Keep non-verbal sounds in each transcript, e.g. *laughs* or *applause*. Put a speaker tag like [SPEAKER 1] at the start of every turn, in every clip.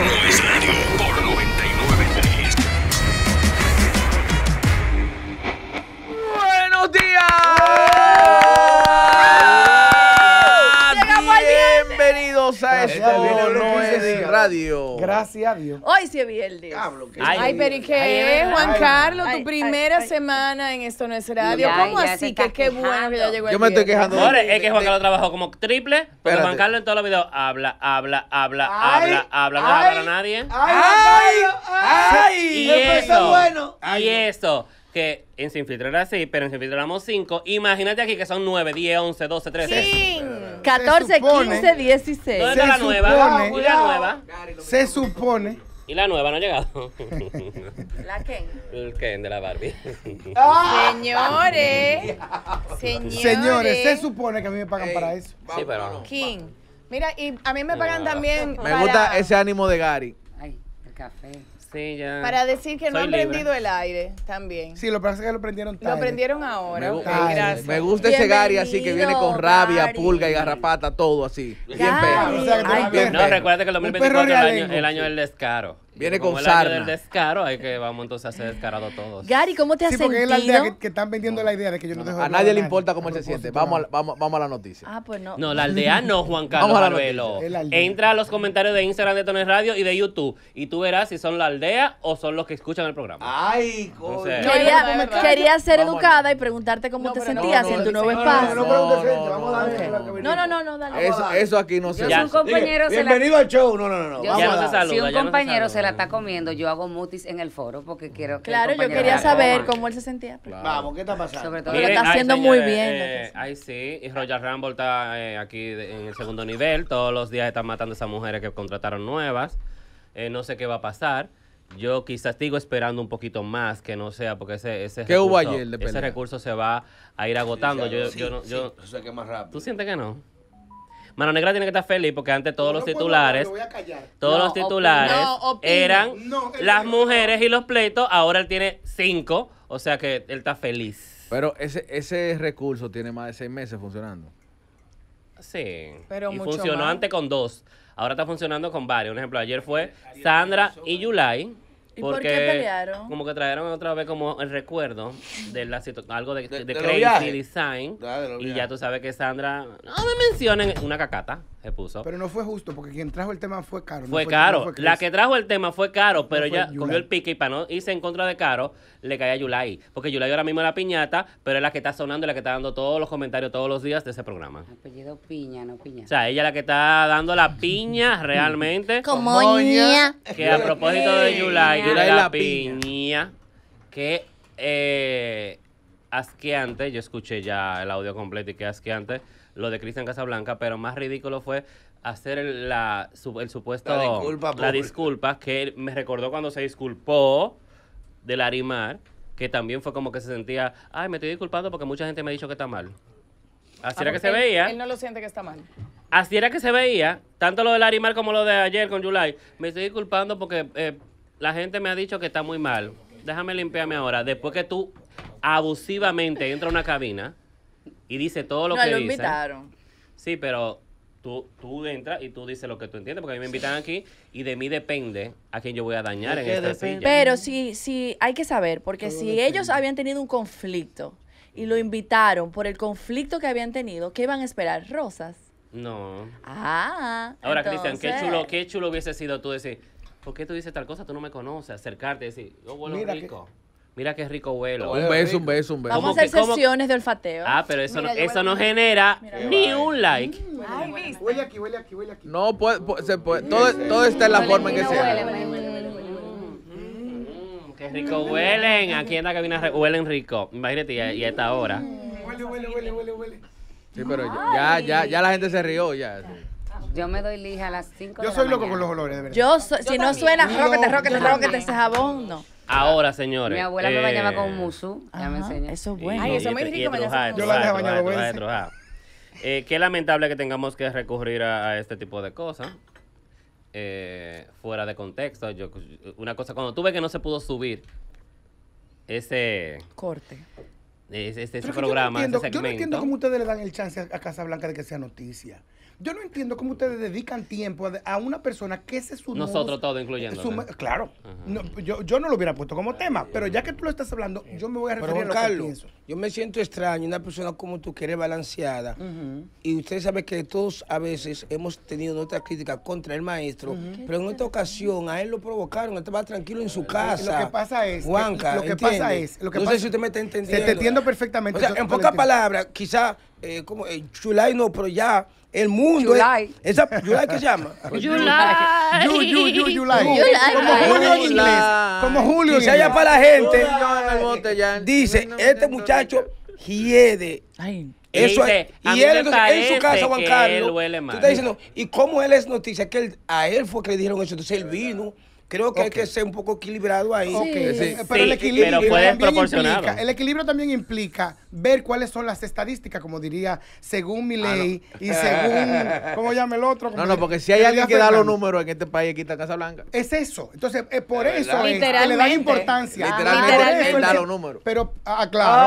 [SPEAKER 1] no es radio por 993.
[SPEAKER 2] Buenos días. ¡Oh! Bienvenidos a este Gracias a Dios.
[SPEAKER 3] Hoy sí es el dios. ay, pero ¿y qué es, Juan Carlos? tu primera semana en Esto No Es Radio. ¿Cómo así? Que qué bueno que ya llegó el Yo me estoy quejando.
[SPEAKER 4] Ahora es que Juan Carlos trabajó como triple, pero Juan Carlos en todos los videos habla, habla, habla, habla, habla. No habla a nadie.
[SPEAKER 5] ¡Ay! ¡Ay! ¡Ay! Y eso.
[SPEAKER 4] Y eso que en Se Infiltrará sí, pero en Se Infiltramos 5. Imagínate aquí que son 9, 10, 11, 12, 13. Sí.
[SPEAKER 6] 14, supone, 15, 16. ¿Dónde
[SPEAKER 4] está la nueva? la nueva?
[SPEAKER 1] Se supone.
[SPEAKER 4] Y la nueva no ha llegado. ¿La Ken? El Ken de la Barbie.
[SPEAKER 1] Señores, señores. se supone que a mí me pagan para eso.
[SPEAKER 4] Sí, pero.
[SPEAKER 3] King. Mira, y a mí me pagan también. Me gusta
[SPEAKER 2] ese ánimo de Gary. Ay, el café. Para
[SPEAKER 3] decir que no han prendido el aire también.
[SPEAKER 2] Sí, lo que pasa es que lo prendieron tarde. Lo
[SPEAKER 3] prendieron ahora. Eh, me, gusta ese Gary así que viene
[SPEAKER 2] con rabia, pulga y garrapata, todo así. Bien Gary. no, recuerda que el 2024 el año, el año del
[SPEAKER 4] descaro. Viene con el sarna. Año del hay que vamos entonces a ser descarados todos. Gary, ¿cómo te has sí, porque es la aldea
[SPEAKER 2] que, están vendiendo la idea de que yo no, no dejo A nadie le importa cómo él se siente. Vamos a, vamos, vamos a la noticia.
[SPEAKER 4] Ah, pues no. No, la aldea no, Juan Carlos Arbelo. Entra a los comentarios de Instagram de Tones Radio y de YouTube y tú verás si son la aldea o son los que escuchan el programa. Ay, coño. Quería,
[SPEAKER 6] quería, ser educada y preguntarte cómo te sentías en tu nuevo espacio. No, no, no, no, dale.
[SPEAKER 5] Eso, aquí no se... Bienvenido al show. No, no,
[SPEAKER 4] no. Si un compañero se
[SPEAKER 7] la está comiendo, yo hago mutis en el foro porque quiero Claro, yo quería saber cómo él se sentía. Vamos, ¿qué está
[SPEAKER 4] pasando? Sobre todo, lo está haciendo muy bien. Eh, ahí sí, y Roger Rumble está eh, aquí en el segundo nivel. Todos los días están matando a esas mujeres que contrataron nuevas. Eh, no sé qué va a pasar. Yo quizás sigo esperando un poquito más que no sea, porque ese, ese, recurso, ese recurso se va a ir agotando. yo, yo, no, yo, más rápido. ¿Tú sientes que no? Mano Negra tiene que estar feliz porque antes todos los titulares, todos los titulares eran las mujeres y los pleitos. Ahora él tiene cinco, o sea que él está feliz. Pero
[SPEAKER 2] ese, ese recurso tiene más de seis meses funcionando.
[SPEAKER 4] Sí. Pero funcionó antes con dos. Ahora está funcionando con varios. Un ejemplo, ayer fue Sandra y Yulai ¿Y por qué pelearon? Como que trajeron otra vez como el recuerdo de algo de, de, Design. y ya tú sabes que Sandra, no me mencionen una cacata, se puso.
[SPEAKER 1] Pero no fue justo porque quien trajo el tema fue Caro. Fue, Caro. la que
[SPEAKER 4] trajo el tema fue Caro, pero ella cogió el pique y para no irse en contra de Caro, le cae a Yulai. Porque Yulai ahora mismo es la piñata, pero es la que está sonando y la que está dando todos los comentarios todos los días de ese programa.
[SPEAKER 7] Apellido piña, no piña. O
[SPEAKER 4] sea, ella es la que está dando la piña realmente. Como Que a propósito de Yulai era De la, piña. que eh, asqueante, yo escuché ya el audio completo y que asqueante lo de Cristian Casablanca, pero más ridículo fue hacer el, la, el supuesto... La disculpa. La disculpa, que me recordó cuando se disculpó del Arimar, que también fue como que se sentía, ay, me estoy disculpando porque mucha gente me ha dicho que está mal. Así era ah, que se veía. Él no
[SPEAKER 3] lo siente que está mal.
[SPEAKER 4] Así era que se veía, tanto lo del Arimar como lo de ayer con Julay Me estoy disculpando porque... Eh, la gente me ha dicho que está muy mal. Déjame limpiarme ahora. Después que tú abusivamente entras a una cabina y dices todo lo no, que lo invitaron. Sí, pero tú, tú entras y tú dices lo que tú entiendes, porque a mí me invitan aquí y de mí depende a quién yo voy a dañar en esta silla. Pero
[SPEAKER 6] sí, sí, hay que saber, porque si ellos habían tenido un conflicto y lo invitaron por el conflicto que habían tenido, ¿qué iban a esperar? ¿Rosas?
[SPEAKER 4] No. Ah.
[SPEAKER 6] Ahora, Cristian, qué chulo,
[SPEAKER 4] qué chulo hubiese sido tú decir ¿por qué tú dices tal cosa? Tú no me conoces. Acercarte y decir, yo vuelo Mira rico. Mira qué rico vuelo. Un beso, un beso, un beso. Vamos a hacer sesiones de olfateo. Ah, pero eso, no, eso no genera
[SPEAKER 2] ni un like.
[SPEAKER 6] huele, aquí, huele aquí, huele
[SPEAKER 2] aquí. No, puede, pues, se puede. Mm. Todo, todo, está en la forma en que se hace.
[SPEAKER 1] Mm.
[SPEAKER 4] Mm, qué rico huelen. Aquí en la cabina huelen rico. Imagínate, y a esta hora.
[SPEAKER 7] Huele, huele, huele, huele, huele.
[SPEAKER 4] Sí, pero ya, ya, ya la gente se rió ya.
[SPEAKER 7] Yo me doy lija a las 5 de Yo soy loco con los olores, de verdad. Yo, si no suena suena te roquete, roquete, roque roquete ese jabón, no.
[SPEAKER 4] Ahora, señores. Mi abuela me bañaba con eh,
[SPEAKER 7] musu, ya me Eso es bueno. Ay, eso es muy rico, me Yo la dejaba bañar
[SPEAKER 4] a Eh, qué lamentable que tengamos que recurrir a, este tipo de cosas. eh, fuera de contexto. Yo, una cosa, cuando tuve que no se pudo subir ese, Corte. ese, programa, entiendo- ese segmento. Yo no entiendo cómo
[SPEAKER 1] ustedes le dan el chance a, Casa Blanca de que sea noticia. Yo no entiendo cómo ustedes dedican tiempo a, una persona que se es su Nosotros todos incluyendo. claro.
[SPEAKER 8] yo, yo, no lo hubiera puesto como tema, pero ya que tú lo estás hablando, yo me voy a referir a lo Carlos, que pienso. Yo me siento extraño, una persona como tú que eres balanceada, y usted sabe que todos a veces hemos tenido nuestra críticas contra el maestro, pero en esta ocasión a él lo provocaron, él estaba tranquilo en su casa. Lo que pasa es, Juanca, lo que pasa es, no sé si usted me está entendiendo. te entiendo perfectamente. O sea, en pocas palabras, quizá eh, como eh, Chulay no, pero ya el mundo. Es, esa, qué se llama? You, Como
[SPEAKER 5] Julio en
[SPEAKER 8] inglés. Como Julio se halla para la
[SPEAKER 2] gente.
[SPEAKER 8] Dice, este muchacho hiede. Eso es. Y él en su casa, Juan Carlos. Tú estás diciendo, ¿y cómo él es noticia? Que a él fue que le dijeron eso. Entonces él vino. Creo que hay que ser un poco equilibrado ahí. pero el equilibrio, el
[SPEAKER 1] equilibrio también implica ver cuáles son las estadísticas, como diría, según mi ah, ley y según, *laughs* ¿cómo llama el otro? No, no, porque si hay alguien que da los
[SPEAKER 2] números en este país, aquí está blanca
[SPEAKER 1] Es eso. Entonces, eh, es por eso que le da importancia. Literalmente, Literalmente él da los números. Pero, ah, claro.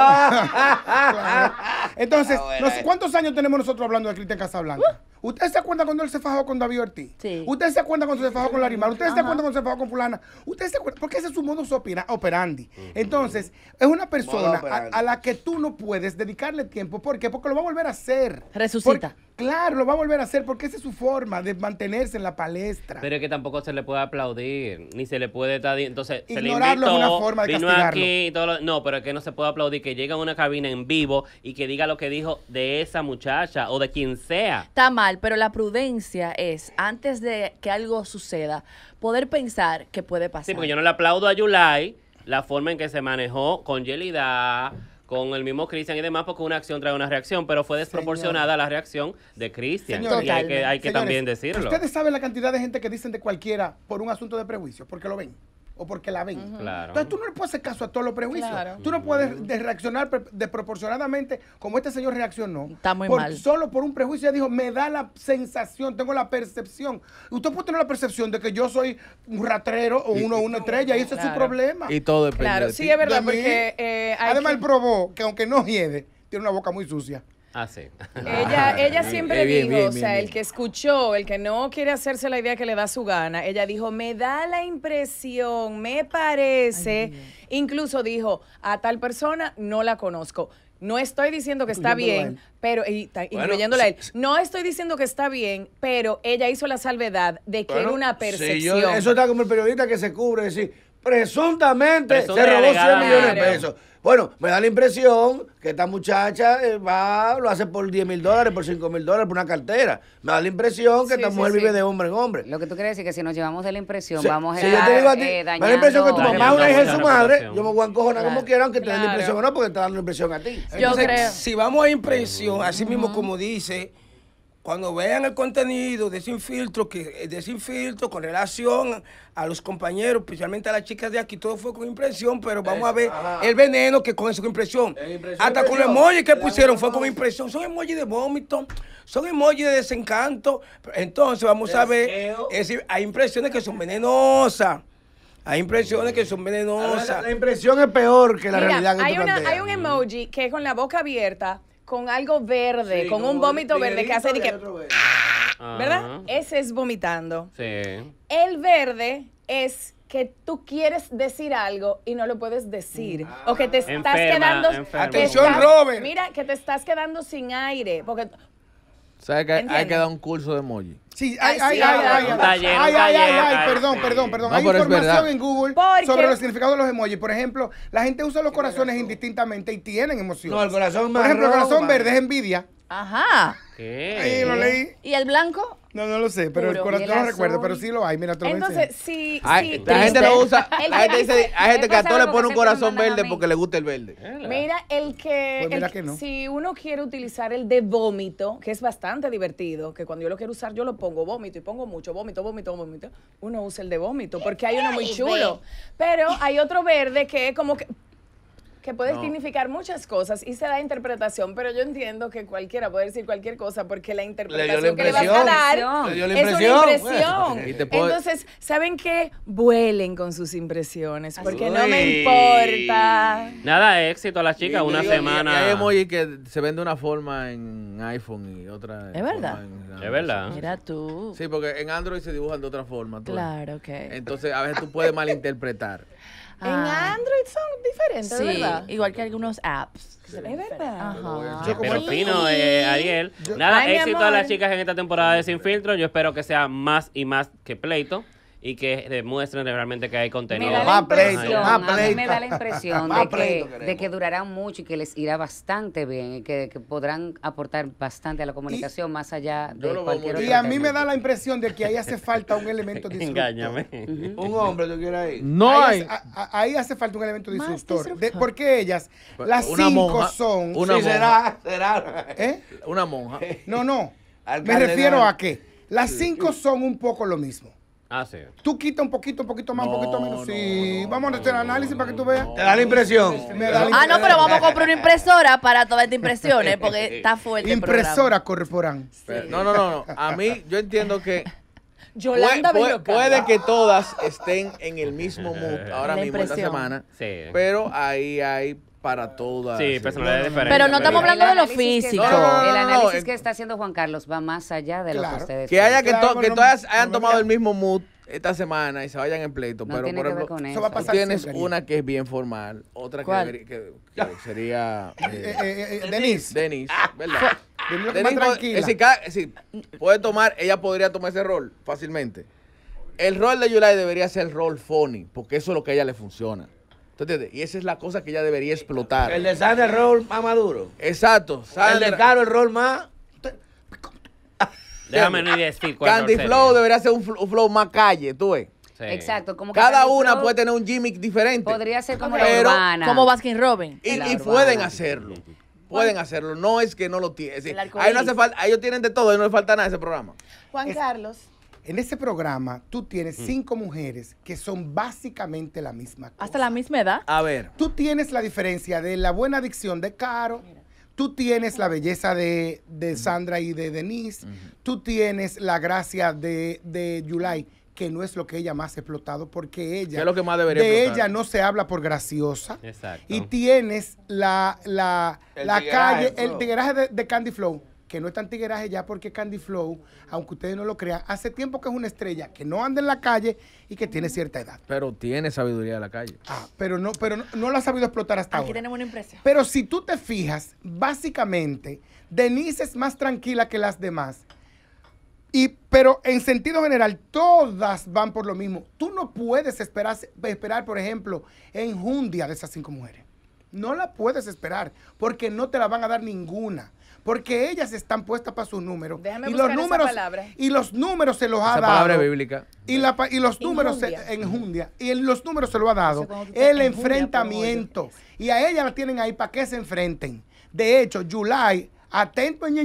[SPEAKER 1] Ah. *laughs* Entonces, ah, ¿cuántos años tenemos nosotros hablando de Cristian blanca ¿Usted se acuerda cuando él se fajó con David Ortiz? Sí. ¿Usted se acuerda cuando se fajó con Larimar? ¿Usted se acuerda cuando se fajó con fulana? ¿Usted se acuerda? Porque ese es su modus operandi. Entonces, es una persona a, la que tú no puedes dedicarle tiempo. ¿Por qué? Porque lo va a volver a hacer. Resucita. Claro, lo va a volver a hacer porque esa es su forma de mantenerse en la palestra.
[SPEAKER 4] Pero es que tampoco se le puede aplaudir, ni se le puede estar. Entonces, Ignorarlo se le es una forma de no, pero es que no se puede aplaudir que llega a una cabina en vivo y que diga lo que dijo de esa muchacha o de quien sea.
[SPEAKER 6] Está mal, pero la prudencia es, antes de que algo suceda, poder pensar que puede pasar. Sí, porque yo
[SPEAKER 4] no le aplaudo a Yulai la forma en que se manejó con Yelida con el mismo Cristian y demás, porque una acción trae una reacción, pero fue desproporcionada la reacción de Cristian. Y hay que, hay que también decirlo. Ustedes
[SPEAKER 1] saben la cantidad de gente que dicen de cualquiera por un asunto de prejuicio, porque lo ven o porque la ven. Entonces tú no le puedes hacer caso a todos los prejuicios. Tú no puedes reaccionar desproporcionadamente como este señor reaccionó. Está muy mal. Solo por un prejuicio, ya dijo, me da la sensación, tengo la percepción. Usted puede tener la percepción de que yo soy un ratrero o uno, una estrella y ese es su problema.
[SPEAKER 2] Y todo depende Claro, sí, es
[SPEAKER 1] verdad, eh, Además, él probó que aunque no hiede, tiene una boca muy sucia. Ah, *laughs* Ella,
[SPEAKER 3] ella eh, siempre dijo, o sea, el que escuchó, el que no quiere hacerse la idea que le da su gana, ella dijo, me da la impresión, me parece, incluso dijo, a tal persona no la conozco. No estoy diciendo que está bien, pero y, él. No estoy diciendo que está bien, pero ella hizo la salvedad de que era una percepción. eso
[SPEAKER 5] está como el periodista que se cubre, decir, presuntamente se robó 100 millones de pesos. Bueno, me da la impresión que esta muchacha eh, va, lo hace por 10 mil dólares, por 5 mil dólares, por una cartera. Me da la impresión que esta mujer vive de hombre en
[SPEAKER 7] hombre. Lo que tú quieres decir que si nos llevamos de la impresión, vamos a si yo te a ti, eh, Me da la impresión que tu mamá es una hija de su madre, yo me voy a encojonar como
[SPEAKER 8] quiera, aunque te dé la impresión o no, porque te da la impresión a ti. Entonces, yo creo. si vamos a impresión, así mismo como dice cuando vean el contenido de ese infiltro que, de con relación a los compañeros, especialmente a las chicas de aquí, todo fue con impresión, pero vamos a eh, ver el veneno que con eso con eh, impresión. Hasta con los emojis que pusieron fue con impresión. Son emojis de vómito, son emojis de desencanto. Entonces vamos a ver, hay impresiones que son venenosas. Hay impresiones que son venenosas. Ah, la, impresión es peor que
[SPEAKER 4] la realidad hay, hay un
[SPEAKER 3] emoji que es con la boca abierta, con algo verde, con un vómito verde que hace que...
[SPEAKER 4] ¿Verdad?
[SPEAKER 3] Ese es vomitando.
[SPEAKER 4] Sí. El
[SPEAKER 3] verde es que tú quieres decir algo y no lo puedes decir. o que te ah. estás quedando. Atención, Robert. Mira, que te estás quedando sin aire. Porque
[SPEAKER 2] ¿Sabes que hay, que dar un curso de emoji?
[SPEAKER 3] Sí,
[SPEAKER 1] hay, hay, hay, hay, hay hay perdón, perdón, perdón. hay información en Google sobre los significados de los emojis. Por ejemplo, la gente usa los corazones indistintamente y tienen emoción. No, el corazón Por ejemplo, el corazón verde es envidia. Ajá. ¿Qué? Ahí lo leí.
[SPEAKER 6] ¿Y el blanco?
[SPEAKER 1] No, no lo sé, pero el corazón no recuerdo, pero sí lo hay, mira, te lo
[SPEAKER 6] Entonces,
[SPEAKER 3] sí, La gente lo usa, gente, hay
[SPEAKER 2] gente que a todos le pone un
[SPEAKER 1] corazón verde porque
[SPEAKER 2] le gusta el verde.
[SPEAKER 3] Mira, el que, pues si uno quiere utilizar el de vómito, que es bastante divertido, que cuando yo lo quiero usar yo lo pongo vómito y pongo mucho vómito, vómito, vómito, uno usa el de vómito porque hay uno muy chulo. Pero hay otro verde que es como que que puede significar muchas cosas y se da interpretación, pero yo entiendo que cualquiera puede decir cualquier cosa porque la interpretación que le vas a dar es una impresión. Entonces, ¿saben qué? Vuelen con sus impresiones porque no me importa.
[SPEAKER 2] Nada, éxito a las chicas una semana. Y que se vende una forma en iPhone y otra. Es verdad. es verdad. Mira tú. Sí, porque en Android se dibujan de otra forma. Claro, ok. Entonces, a veces tú puedes malinterpretar.
[SPEAKER 3] En ah. Android son
[SPEAKER 6] diferentes, sí, Igual que algunos apps. Es verdad. Ajá.
[SPEAKER 4] Pero fino, eh, Ariel. Nada, éxito a las chicas en esta temporada de Sin Filtro. Yo espero que sea más y más que pleito y que demuestren realmente que hay contenido. más impresión, a
[SPEAKER 5] mí me da la impresión *laughs*
[SPEAKER 7] de, que, de durarán mucho y que les irá bastante bien y que, podrán aportar bastante a la comunicación más allá de cualquier Y a mí
[SPEAKER 1] me da la impresión de que ahí hace falta un elemento *laughs* disruptor. Engáñame. Un hombre yo quiero ir. No hay. ahí hace falta un elemento disruptor. ¿Por De, porque ellas, las cinco son... Una
[SPEAKER 5] monja. ¿Eh? Una monja.
[SPEAKER 1] No, no. me refiero a que las cinco son un poco lo mismo. Ah, Tú quita un poquito, un poquito más, un poquito menos. sí, vamos a hacer el análisis para que tú veas. Te da la impresión.
[SPEAKER 6] Ah, no, pero vamos a comprar una impresora para todas estas impresiones, *laughs* porque está fuerte. Impresora
[SPEAKER 1] corporal. No, no,
[SPEAKER 2] no, no. A mí, yo entiendo que.
[SPEAKER 1] Yolanda puede que
[SPEAKER 2] todas estén en el mismo mood ahora mismo esta semana. Sí. Pero ahí hay para todas. Sí, personalidades diferentes. Pero no estamos hablando de lo físico. el análisis
[SPEAKER 7] que está haciendo Juan Carlos va más allá de lo que ustedes. Que haya que, todas
[SPEAKER 2] hayan tomado el mismo mood esta semana y se vayan en pleito. pero por ejemplo, eso. Eso tienes una que es bien formal, otra que, que, sería eh, eh, eh, Denise ah. ¿verdad? Denis, Es decir, puede tomar, ella podría tomar ese rol fácilmente. El rol de Yulai debería ser el rol funny, porque eso es lo que a ella le funciona. ¿Entiendes? Y esa es la cosa que ya debería explotar. El de Sandra el rol más maduro. Exacto. El de Caro el rol más.
[SPEAKER 4] *laughs*
[SPEAKER 7] Déjame
[SPEAKER 2] ni decir Candy Flow debería ser un flow, más calle, tú ves.
[SPEAKER 7] Exacto. Como Cada una puede tener un
[SPEAKER 2] gimmick
[SPEAKER 6] diferente. Podría ser
[SPEAKER 7] como la Como Baskin
[SPEAKER 6] Robin. Y, pueden hacerlo. Pueden
[SPEAKER 2] hacerlo. No es que no lo tienen. Ahí no hace falta. Ellos tienen de todo y no les falta nada a ese programa.
[SPEAKER 3] Juan Carlos.
[SPEAKER 1] En ese programa tú tienes mm. cinco mujeres que son básicamente la misma cosa. Hasta la misma edad. A ver. Tú tienes la diferencia de la buena adicción de Caro. Tú tienes la belleza de, Sandra y de Denise. Tú tienes la gracia de, de Yulai que no es lo que ella más ha explotado, porque ella. De ella no se habla por graciosa. Exacto. Y tienes la, calle, el tigreaje de, Candy Flow, que no es tan tigueraje ya porque Candy Flow, aunque ustedes no lo crean, hace tiempo que es una estrella que no anda en la calle y que tiene cierta edad. Pero tiene sabiduría de la calle. Ah, pero no, pero no, la ha sabido explotar hasta ahora. Aquí
[SPEAKER 6] tenemos una impresión.
[SPEAKER 1] Pero si tú te fijas, básicamente, Denise es más tranquila que las demás. Y, pero en sentido general, todas van por lo mismo. Tú no puedes esperar, esperar por ejemplo, en Jundia de esas cinco mujeres. No la puedes esperar, porque no te la van a dar ninguna porque ellas están puestas para su número. y los números, Y los números se los ha dado. palabra bíblica. Y, la, y los números en se, Y los números se lo ha dado. el enfrentamiento. Y a ellas la tienen ahí para que se enfrenten. De hecho, July, atento, en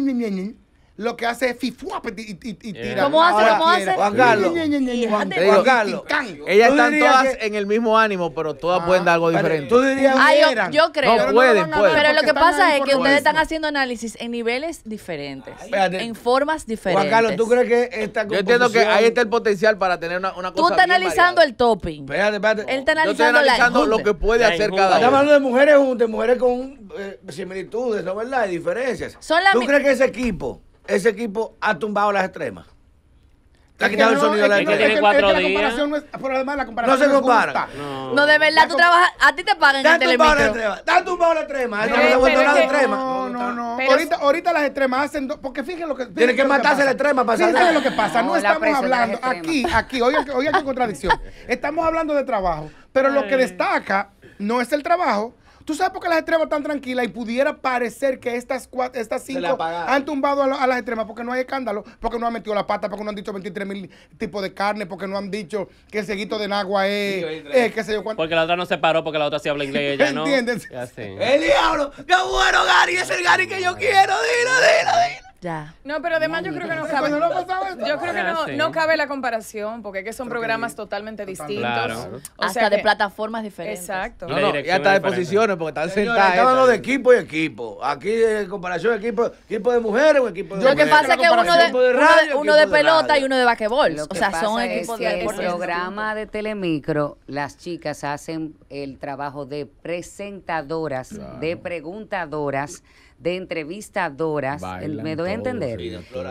[SPEAKER 1] lo que hace es fifuap ah, pues, y, eh. tira.
[SPEAKER 5] ¿Cómo hace? ¿Cómo hace? Juan Carlos.
[SPEAKER 1] Juan Ellas están todas
[SPEAKER 2] en el mismo ánimo, pero todas ah, pueden dar algo diferente. Ah, yo, creo. No, pueden, no, Pero lo
[SPEAKER 6] que pasa es que ustedes están haciendo análisis en niveles diferentes, en formas diferentes.
[SPEAKER 2] Juan Carlos, ¿tú crees
[SPEAKER 5] que esta Yo entiendo que ahí está el potencial
[SPEAKER 2] para tener una, una cosa Tú estás analizando
[SPEAKER 5] el topping. Espérate, espérate. Él
[SPEAKER 6] está
[SPEAKER 2] analizando, lo que puede hacer cada uno. Estamos hablando
[SPEAKER 5] de mujeres juntas, mujeres con eh, similitudes, ¿no verdad? Y diferencias. ¿Tú crees que ese equipo ese equipo ha tumbado las extremas. ha quitado el sonido de la extremas. la comparación no se compara. No, de verdad, tú trabajas. A ti te pagan en Telemicro. tumbado tumbado las extremas. Eh, te extrema. No, no, no. Ahorita,
[SPEAKER 1] ahorita las extremas hacen. Porque fíjense lo que. tiene que matarse la extrema para salir. Fíjense lo que pasa. No estamos hablando. Aquí, aquí. Oigan qué contradicción. *laughs* Estamos hablando de trabajo. Pero lo que destaca no es el trabajo ¿Tú sabes por qué las extremas están tranquilas y pudiera parecer que estas, cuatro, estas cinco han tumbado a, las extremas porque no hay escándalo, porque no han metido la pata, porque no han dicho 23 mil tipos de carne, porque no han dicho que el seguito de Nagua es, eh, qué sé yo
[SPEAKER 4] cuánto. Porque la otra no se paró porque la otra sí habla inglés ella, ¿no? ¿Entiendes? Ya, El diablo,
[SPEAKER 1] qué
[SPEAKER 9] bueno Gary, es el
[SPEAKER 1] Gary
[SPEAKER 4] que yo ah. quiero,
[SPEAKER 3] dilo, dilo, dilo. No, pero además yo creo que no cabe. Yo creo que ah, no, cabe la comparación, porque es que son programas totalmente distintos. hasta de plataformas diferentes. Exacto. hasta
[SPEAKER 5] de posiciones, porque están sentados. Están hablando de equipo y equipo. Aquí en comparación equipo, equipo de mujeres o equipo de
[SPEAKER 6] Lo que pasa es que uno de, pelota y uno de basquetbol. O sea, son equipos de El programa
[SPEAKER 7] de Telemicro, las chicas hacen el trabajo de presentadoras, de preguntadoras de entrevistadoras, me doy a entender,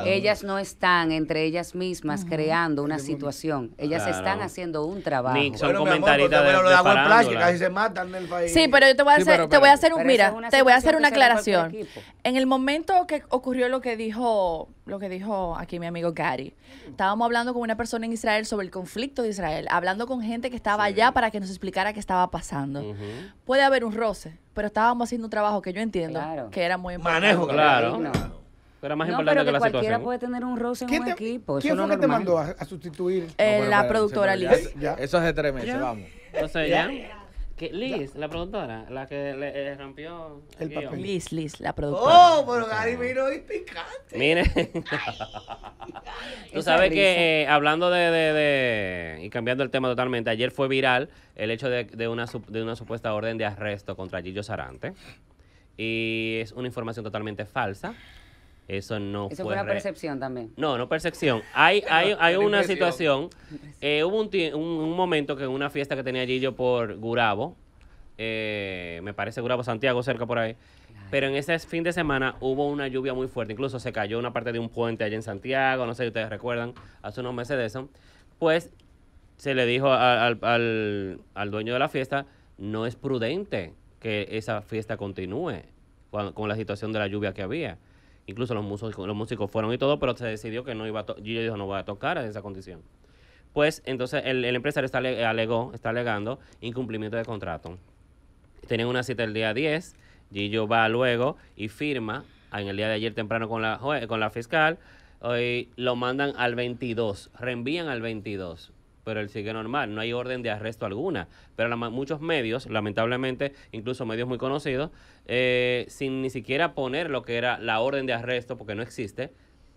[SPEAKER 7] ellas no están entre ellas mismas creando una situación, ellas están haciendo un trabajo. son de,
[SPEAKER 5] Sí, pero yo te voy a
[SPEAKER 7] hacer, te voy a hacer un, mira, te voy a hacer una aclaración.
[SPEAKER 6] En el momento que ocurrió lo que dijo, lo que dijo aquí mi amigo Gary, estábamos hablando con una persona en Israel sobre el conflicto de Israel, hablando con gente que estaba allá para que nos explicara qué estaba pasando. Puede haber un roce, pero estábamos haciendo un trabajo que yo entiendo que era muy
[SPEAKER 4] importante. Manejo, claro. pero más importante pero que, que la cualquiera puede
[SPEAKER 7] tener un roce en un equipo. ¿Quién fue que te mandó
[SPEAKER 4] a, sustituir? Eh, la productora Liz. Eso es de tres meses, vamos. Entonces ya. Liz, la productora, la que le eh, rompió el papel. Liz, Liz, la oh, productora. Oh, pero Gary vino y picante. Mire. *laughs* Tú sabes que eh, hablando de, y cambiando el tema totalmente, ayer fue viral el hecho de, de una, de una supuesta orden de arresto contra Gillo Sarante. Y es una información totalmente falsa. Eso no Eso fue, una
[SPEAKER 7] percepción también.
[SPEAKER 4] No, no percepción. Hay, *laughs* hay, hay una situación. Eh, hubo un, un, momento que en una fiesta que tenía allí yo por Gurabo, eh, me parece Gurabo Santiago, cerca por ahí. Pero en ese fin de semana hubo una lluvia muy fuerte. Incluso se cayó una parte de un puente allá en Santiago. No sé si ustedes recuerdan, hace unos meses de eso. Pues se le dijo al, dueño de la fiesta: no es prudente que esa fiesta continúe con la situación de la lluvia que había. Incluso los músicos, los músicos fueron y todo, pero se decidió que no iba a Gillo dijo no voy a tocar en esa condición. Pues entonces el, empresario está alegó, está alegando incumplimiento de contrato. Tienen una cita el día 10, Gillo va luego y firma ah, en el día de ayer temprano con la, con la fiscal, hoy lo mandan al 22, reenvían al 22 pero él sigue normal, no hay orden de arresto alguna. Pero muchos medios, lamentablemente, incluso medios muy conocidos, eh, sin ni siquiera poner lo que era la orden de arresto, porque no existe,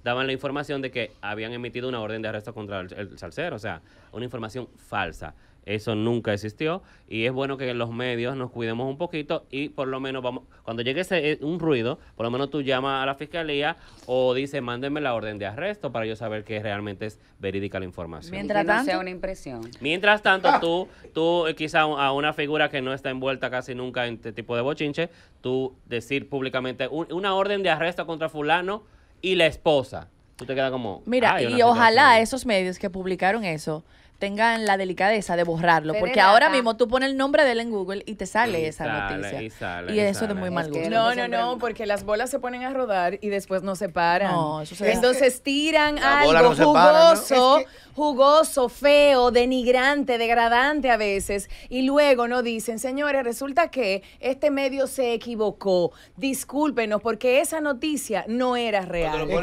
[SPEAKER 4] daban la información de que habían emitido una orden de arresto contra el, salsero, o sea, una información falsa. Eso nunca existió y es bueno que en los medios nos cuidemos un poquito y por lo menos vamos cuando llegue ese, eh, un ruido, por lo menos tú llamas a la fiscalía o dices, mándenme la orden de arresto para yo saber que realmente es verídica la información. Mientras tanto, sea una impresión. Mientras tanto, ah. tú, tú eh, quizá a una figura que no está envuelta casi nunca en este tipo de bochinche, tú decir públicamente una orden de arresto contra fulano y la esposa. Tú te quedas como. Mira, y ojalá
[SPEAKER 6] esos medios que publicaron eso tengan la delicadeza de borrarlo, porque ahora mismo tú pones el nombre de él en Google y te sale esa noticia.
[SPEAKER 9] Y,
[SPEAKER 3] eso es muy mal gusto. No, no, no, porque las bolas se ponen a rodar y después no se paran. Entonces tiran algo jugoso, jugoso, feo, denigrante, degradante a veces, y luego no dicen, señores, resulta que este medio se equivocó, discúlpenos, porque esa noticia no era real. Lo,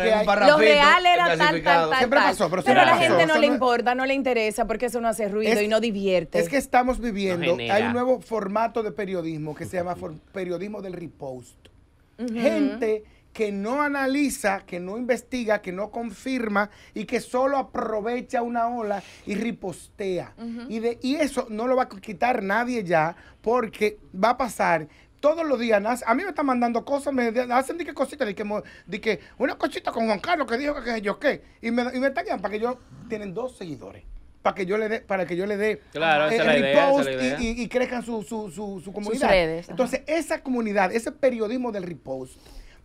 [SPEAKER 3] real era tal, tal, tal, Siempre pasó, pero, pero a la gente no le importa, no le interesa porque eso no hace ruido y no divierte. Es que estamos viviendo, hay un nuevo formato de periodismo que se llama
[SPEAKER 1] periodismo del repost. Gente que no analiza, que no investiga, que no confirma y que solo aprovecha una ola y ripostea. y, eso no lo va a quitar nadie ya porque va a pasar todos los días. A mí me están mandando cosas, me hacen de qué cositas, de que, una cosita con Juan Carlos que dijo que, que yo qué. Y me, y me Porque para que yo tienen dos seguidores para que yo le dé para que yo le dé el, eh, y, y, crezcan su, su, su, comunidad. Entonces, esa comunidad, ese periodismo del repost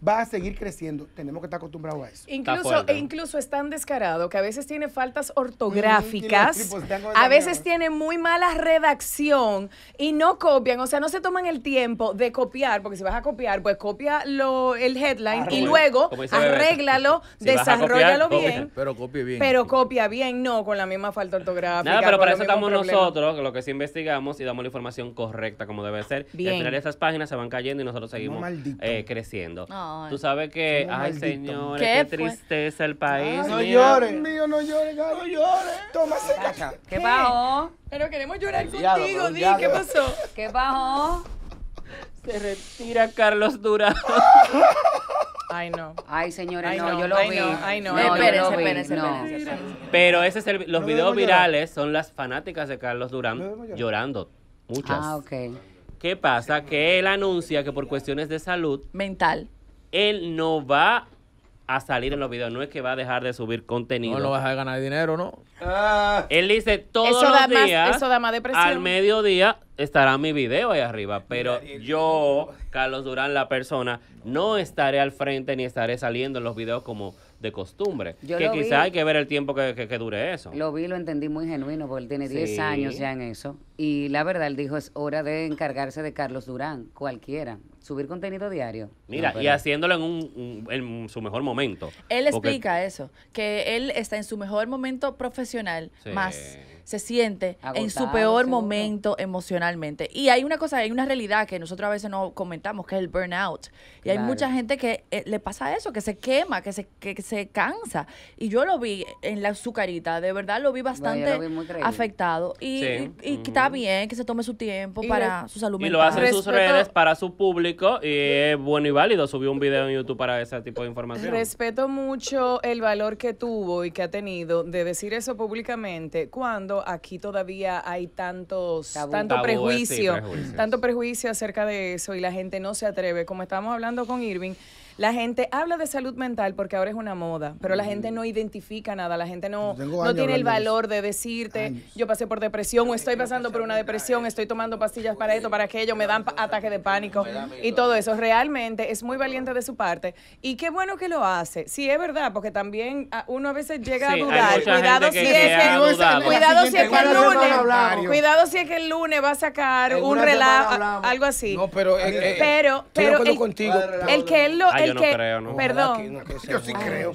[SPEAKER 1] va a seguir creciendo. Tenemos que estar acostumbrados a eso. Incluso, e
[SPEAKER 3] incluso es tan descarado que a veces tiene faltas ortográficas, mm, a veces tiene muy mala redacción y no copian, o sea, no se toman el tiempo de copiar, porque si vas a copiar, pues copia lo, el headline y luego arréglalo,
[SPEAKER 4] desarrollalo bien. Pero copia bien. Pero
[SPEAKER 3] copia bien, no con la misma falta ortográfica. Nada, pero para eso estamos nosotros,
[SPEAKER 4] lo que sí investigamos y damos la información correcta como debe ser. Y al final esas páginas se van cayendo y nosotros seguimos eh, creciendo. Tú sabes que, ay señores, qué, tristeza el país. no llores.
[SPEAKER 1] mío, no llores, No llores. Toma, se ¿Qué, ¿Qué
[SPEAKER 3] pasó? Pero queremos llorar contigo, Di, ¿qué pasó? ¿Qué pasó?
[SPEAKER 7] Se retira Carlos Durán. Ay, no. Ay, señores, no, yo lo vi. ay No, espérense, espérense, no.
[SPEAKER 4] Pero ese es el, los videos virales son las fanáticas de Carlos Durán llorando. Muchas. Ah, ok. ¿Qué pasa? Que él anuncia que por cuestiones de salud mental él no va a salir en los videos. No es que va a dejar de subir contenido. No, lo vas a ganar dinero, ¿no? Ah. Él dice todos los días. eso da más depresión. Al mediodía estará mi video ahí arriba. Pero yo, Carlos Durán, la persona, no estaré al frente ni estaré saliendo en los videos como de costumbre. que quizás hay que ver el tiempo que, que, dure eso.
[SPEAKER 7] Lo vi, lo entendí muy genuino, porque él tiene 10 años ya en eso. Y la verdad, él dijo, es hora de encargarse de Carlos Durán, cualquiera. Subir contenido diario. Mira,
[SPEAKER 4] y haciéndolo en, un, en su mejor momento. Él explica
[SPEAKER 6] eso, que él está en su mejor momento profesional, más se siente en su peor momento emocionalmente. Y hay una cosa, hay una realidad que nosotros a veces no comentamos, que es el burnout y hay mucha gente que eh, le pasa eso, que se quema, que se, se cansa. Y yo lo vi en la azucarita, de verdad lo vi bastante afectado. Y, está bien que se tome su tiempo para su salud mental. Y lo hace en sus redes
[SPEAKER 4] para su público y es bueno y válido. Subió un video en YouTube para ese tipo de información.
[SPEAKER 3] Respeto mucho el valor que tuvo y que ha tenido de decir eso públicamente cuando aquí todavía hay tantos, tanto eh, prejuicio, tanto prejuicio acerca de eso y la gente no se atreve. Como estamos hablando con Irving, la gente habla de salud mental porque ahora es una moda, pero la gente mm. no identifica nada, la gente no, tiene el valor de, decirte, yo pasé por depresión o estoy pasando por una depresión, estoy tomando pastillas para esto, para aquello, me dan ataque de pánico y todo eso. Realmente es muy valiente de su parte y qué bueno que lo hace. Sí, es verdad, porque también ah, uno a veces llega a dudar. Cuidado si, es que, cuidado si es que el lunes, cuidado si es que el lunes va a sacar un relajo, algo así. pero, pero, el, que él lo, yo no creo, ¿no? Perdón. yo sí creo.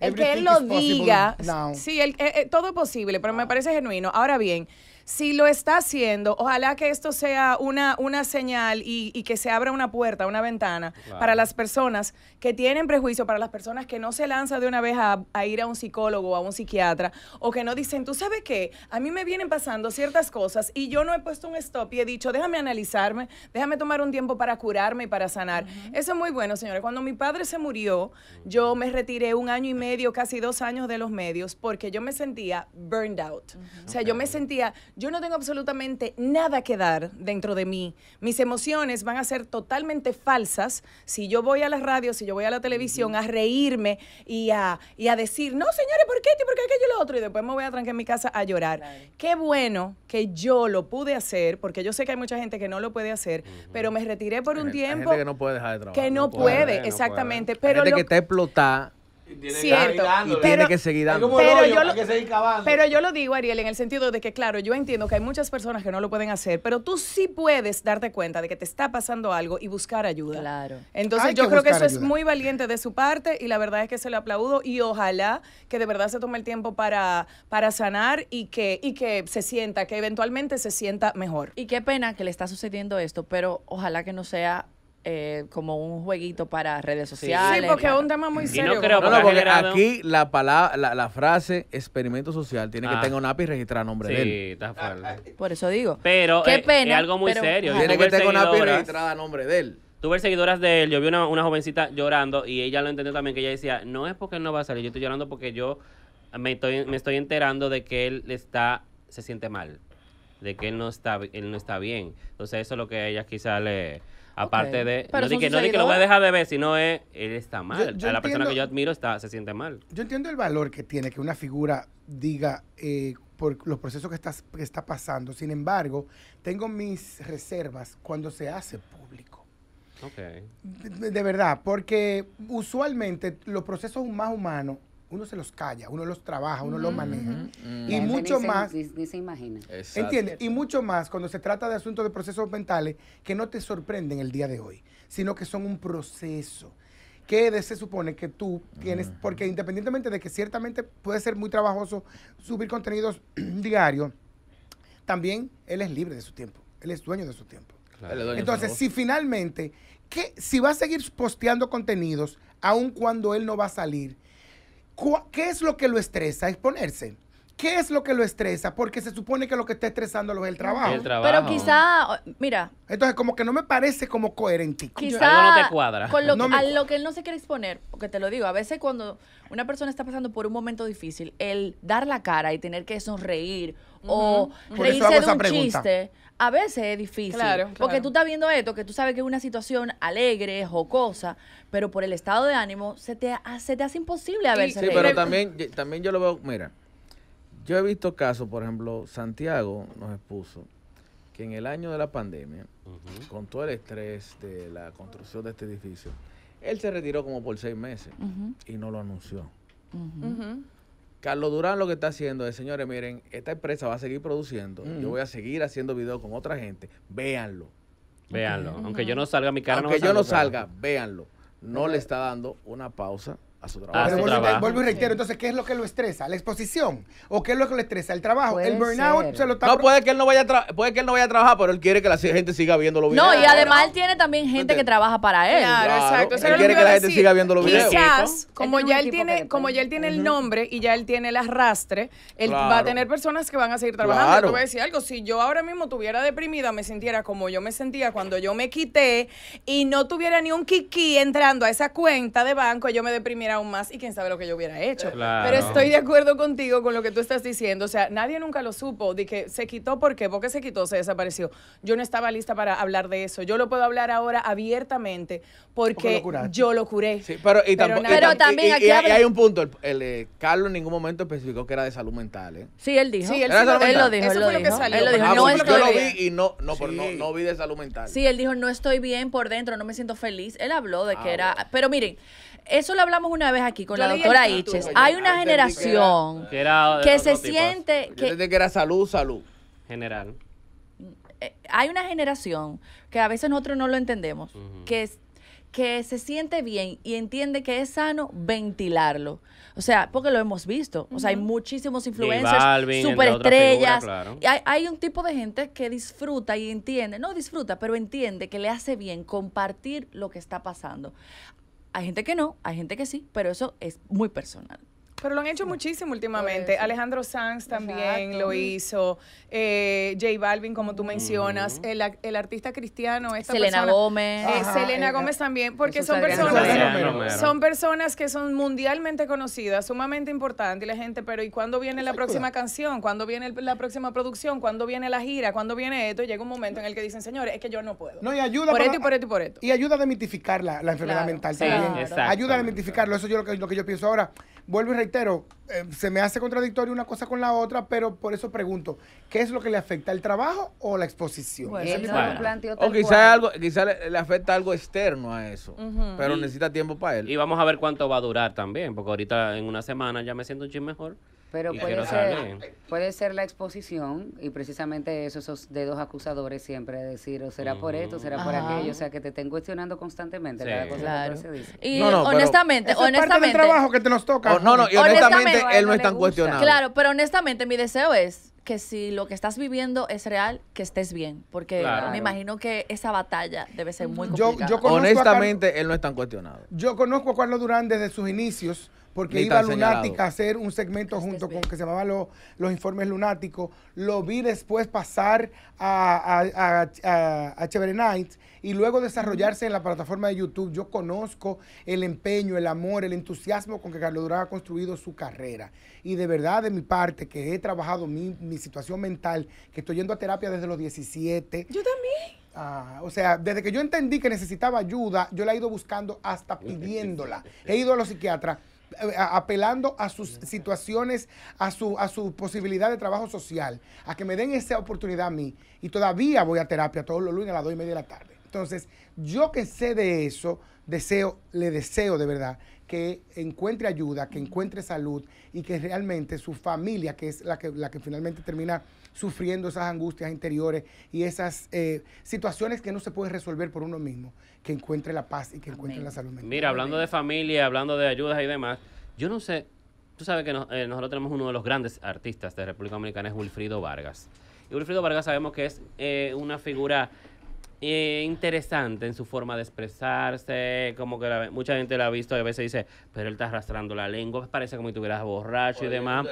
[SPEAKER 3] El que él lo diga, sí, el, eh, eh, todo es posible, pero me parece genuino. Ahora bien, si lo está haciendo, ojalá que esto sea una, una señal y, que se abra una puerta, una ventana para las personas que tienen prejuicio, para las personas que no se lanzan de una vez a, ir a un psicólogo o a un psiquiatra o que no dicen, tú sabes qué, a mí me vienen pasando ciertas cosas y yo no he puesto un stop y he dicho, déjame analizarme, déjame tomar un tiempo para curarme y para sanar. Eso es muy bueno, señores. Cuando mi padre se murió, yo me retiré un año y medio, casi dos años de los medios porque yo me sentía burned out. O sea, yo me sentía yo no tengo absolutamente nada que dar dentro de mí. Mis emociones van a ser totalmente falsas si yo voy a la radio, si yo voy a la televisión a reírme y a, decir, no, señores, ¿por qué por qué aquello y lo otro? Y después me voy a trancar en mi casa a llorar. Qué bueno que yo lo pude hacer, porque yo sé que hay mucha gente que no lo puede hacer, pero me retiré por un tiempo. que
[SPEAKER 2] no puede dejar de trabajar. Que no, puede, exactamente. Pero que está explotada
[SPEAKER 3] tiene Que pero, seguir dando. Pero, yo lo, digo, Ariel, en el sentido de que, claro, yo entiendo que hay muchas personas que no lo pueden hacer, pero tú sí puedes darte cuenta de que te está pasando algo y buscar ayuda. Claro. Entonces, yo creo que eso es muy valiente de su parte y la verdad es que se lo aplaudo y ojalá que de verdad se tome el tiempo para, para sanar y que, y que se sienta, que eventualmente se sienta mejor. Y qué pena que le está sucediendo esto, pero ojalá que no sea
[SPEAKER 6] eh, como un jueguito para redes sociales. Sí, porque es un tema muy
[SPEAKER 4] serio. aquí
[SPEAKER 2] la palabra, la, frase experimento social tiene que ah. tener un API y a nombre de él. Sí,
[SPEAKER 4] está fuerte.
[SPEAKER 6] Por eso digo.
[SPEAKER 4] Pero Qué eh, es, algo muy serio. Tiene que tener un API registrada nombre de él. Tuve seguidoras de él, yo vi una, una jovencita llorando y ella lo entendió también, que ella decía, no es porque él no va a salir, yo estoy llorando porque yo me estoy, me estoy enterando de que él está, se siente mal, de que él no está, él no está bien. Entonces eso es lo que ella quizá le Aparte de. no, digo que, lo voy a dejar de ver, sino es. Él está mal. a la persona que yo admiro está, se siente mal.
[SPEAKER 1] Yo entiendo el valor que tiene que una figura diga eh, por los procesos que está, está pasando. Sin embargo, tengo mis reservas cuando se hace
[SPEAKER 4] público. Ok.
[SPEAKER 1] de verdad, porque usualmente los procesos más humanos uno se los calla, uno los trabaja, uno los maneja. Y mucho más.
[SPEAKER 7] ni se imagina. Entiende.
[SPEAKER 1] Y mucho más cuando se trata de asuntos de procesos mentales que no te sorprenden el día de hoy, sino que son un proceso que se supone que tú tienes, porque independientemente de que ciertamente puede ser muy trabajoso subir contenidos *clears throat* diarios, también él es libre de su tiempo, él es dueño de su tiempo. Entonces, si finalmente, que si va a seguir posteando contenidos, aun cuando él no va a salir, ¿Qué es lo que lo estresa? Exponerse. ¿Qué es lo que lo estresa? Porque se supone que lo que está estresando lo es el trabajo. Pero quizá, mira. Entonces, como que no me parece como coherente. Quizá no te cuadra. lo, a
[SPEAKER 6] lo que él no se quiere exponer, porque te lo digo, a veces cuando una persona está pasando por un momento difícil, el dar la cara y tener que sonreír o por reírse de un chiste a veces es difícil. Claro, Porque tú estás viendo esto, que tú sabes que es una situación alegre, jocosa, pero por el estado de ánimo se te, se te hace imposible a veces. Sí, pero también,
[SPEAKER 2] también yo lo veo, mira, yo he visto casos, por ejemplo, Santiago nos expuso que en el año de la pandemia, con todo el estrés de la construcción de este edificio, él se retiró como por seis meses y no lo anunció. Carlos Durán lo que está haciendo es, señores, miren, esta empresa va a seguir produciendo. Yo mm. voy a seguir haciendo videos con otra gente. Véanlo.
[SPEAKER 4] Véanlo. Aunque yo no salga,
[SPEAKER 2] mi cara Aunque yo no salga, véanlo. No le está dando una pausa su trabajo. vuelvo, y
[SPEAKER 1] reitero, entonces, ¿qué es lo que lo estresa? ¿La exposición? ¿O qué es lo que lo estresa? ¿El trabajo? ¿El burnout se lo está No, puede que, él no vaya
[SPEAKER 2] a puede que él no vaya a trabajar, pero él quiere que la gente siga viendo los videos. No, y además
[SPEAKER 6] él tiene también gente
[SPEAKER 3] que trabaja para él. Claro, exacto. Él quiere que, la gente siga viendo los Quizás, videos. como, ya él tiene, como ya él tiene el nombre y ya él tiene el arrastre, él va a tener personas que van a seguir trabajando. te voy a decir algo, si yo ahora mismo tuviera deprimida, me sintiera como yo me sentía cuando yo me quité y no tuviera ni un kiki entrando a esa cuenta de banco, yo me deprimiera aún más y quién sabe lo que yo hubiera hecho. Pero estoy de acuerdo contigo con lo que tú estás diciendo. O sea, nadie nunca lo supo de que se quitó. ¿Por qué? qué se quitó, se desapareció. Yo no estaba lista para hablar de eso. Yo lo puedo hablar ahora abiertamente porque, yo lo curé.
[SPEAKER 2] pero, también aquí hay, un punto. El, eh, Carlos en ningún momento especificó que era de salud mental. ¿eh? Sí, él dijo.
[SPEAKER 6] Sí, él, sí, lo dijo. Eso
[SPEAKER 2] fue lo que salió. Él dijo. Ah, no estoy yo lo vi y no, no, no, vi de salud mental. Sí, él
[SPEAKER 6] dijo, no estoy bien por dentro, no me siento feliz. Él habló de que ah, era... Pero miren eso lo hablamos una vez aquí con la doctora Iches. Hay una generación
[SPEAKER 4] que, se siente... que que, que era salud, salud. General.
[SPEAKER 6] Eh, hay una generación que a veces nosotros no lo entendemos, que, se siente bien y entiende que es sano ventilarlo. O sea, porque lo hemos visto. O sea, hay muchísimos influencers, superestrellas. hay, hay, un tipo de gente que disfruta y entiende, no disfruta, pero entiende que le hace bien compartir lo que está pasando. Hay gente que no, hay gente que sí, pero eso es muy personal.
[SPEAKER 3] Pero lo han hecho muchísimo últimamente. Alejandro Sanz también lo hizo. Eh, J Balvin, como tú mencionas. El, artista cristiano, esta Selena Gómez. Eh, Selena Gómez también, porque son personas, son personas que son mundialmente conocidas, sumamente importantes. la gente, pero ¿y cuándo viene la próxima canción? ¿Cuándo viene la próxima producción? ¿Cuándo viene la gira? ¿Cuándo viene esto? Y llega un momento en el que dicen, señores, es que yo no puedo. No, y ayuda. Por esto y por esto y por esto.
[SPEAKER 1] Y ayuda a demitificar la, enfermedad mental también. Ayuda a demitificarlo. Eso yo lo que yo pienso ahora vuelvo y reitero, eh, se me hace contradictorio una cosa con la otra, pero por eso pregunto, ¿qué es lo que le afecta, el trabajo o la exposición?
[SPEAKER 4] o quizá, algo,
[SPEAKER 2] le, afecta algo externo a eso,
[SPEAKER 7] pero
[SPEAKER 4] necesita tiempo para él. Y vamos a ver cuánto va a durar también, porque ahorita en una semana ya me siento un chin mejor.
[SPEAKER 7] Pero puede, ser, puede ser, la exposición y precisamente esos dedos acusadores siempre decir, o será por esto, será por aquello, o sea que te estén cuestionando constantemente sí. cosa claro. se dice. Y honestamente, honestamente. Es trabajo que te nos toca. Oh,
[SPEAKER 6] no, no, y honestamente, él no es tan cuestionado. Claro, pero honestamente mi deseo es que si lo que estás viviendo es real, que estés bien, porque me imagino que esa batalla debe ser muy complicada.
[SPEAKER 2] Yo, honestamente, él no es tan cuestionado.
[SPEAKER 1] Yo conozco a Carlos Durán desde sus inicios porque iba Lunática a hacer un segmento junto con que se llamaba Los Informes Lunáticos. Lo vi después pasar a, a, a, Chevere Nights y luego desarrollarse en la plataforma de YouTube. Yo conozco el empeño, el amor, el entusiasmo con que Carlos Durán ha construido su carrera. Y de verdad, de mi parte, que he trabajado mi, situación mental, que estoy yendo a terapia desde los 17. Yo también. Ah, o sea, desde que yo entendí que necesitaba ayuda, yo la he ido buscando hasta *laughs* pidiéndola. He ido a los psiquiatras eh, apelando a sus situaciones, a su, a su posibilidad de trabajo social, a que me den esa oportunidad a mí. Y todavía voy a terapia todos los lunes a las 2 y media de la tarde. Entonces, yo que sé de eso, deseo, le deseo de verdad que encuentre ayuda, que encuentre salud y que realmente su familia, que es la que, la que finalmente termina sufriendo esas angustias interiores y esas eh, situaciones que no se puede resolver por uno mismo, que encuentre la paz y que encuentre la salud mental. Mira, hablando de
[SPEAKER 4] familia, hablando de ayudas y demás, yo no sé, tú sabes que eh, nosotros tenemos uno de los grandes artistas de República Dominicana, es Wilfrido Vargas. Y Wilfrido Vargas sabemos que es eh, una figura interesante en su forma de expresarse, como que mucha gente la ha visto y a veces dice, pero él está arrastrando la lengua, parece como si estuvieras borracho y demás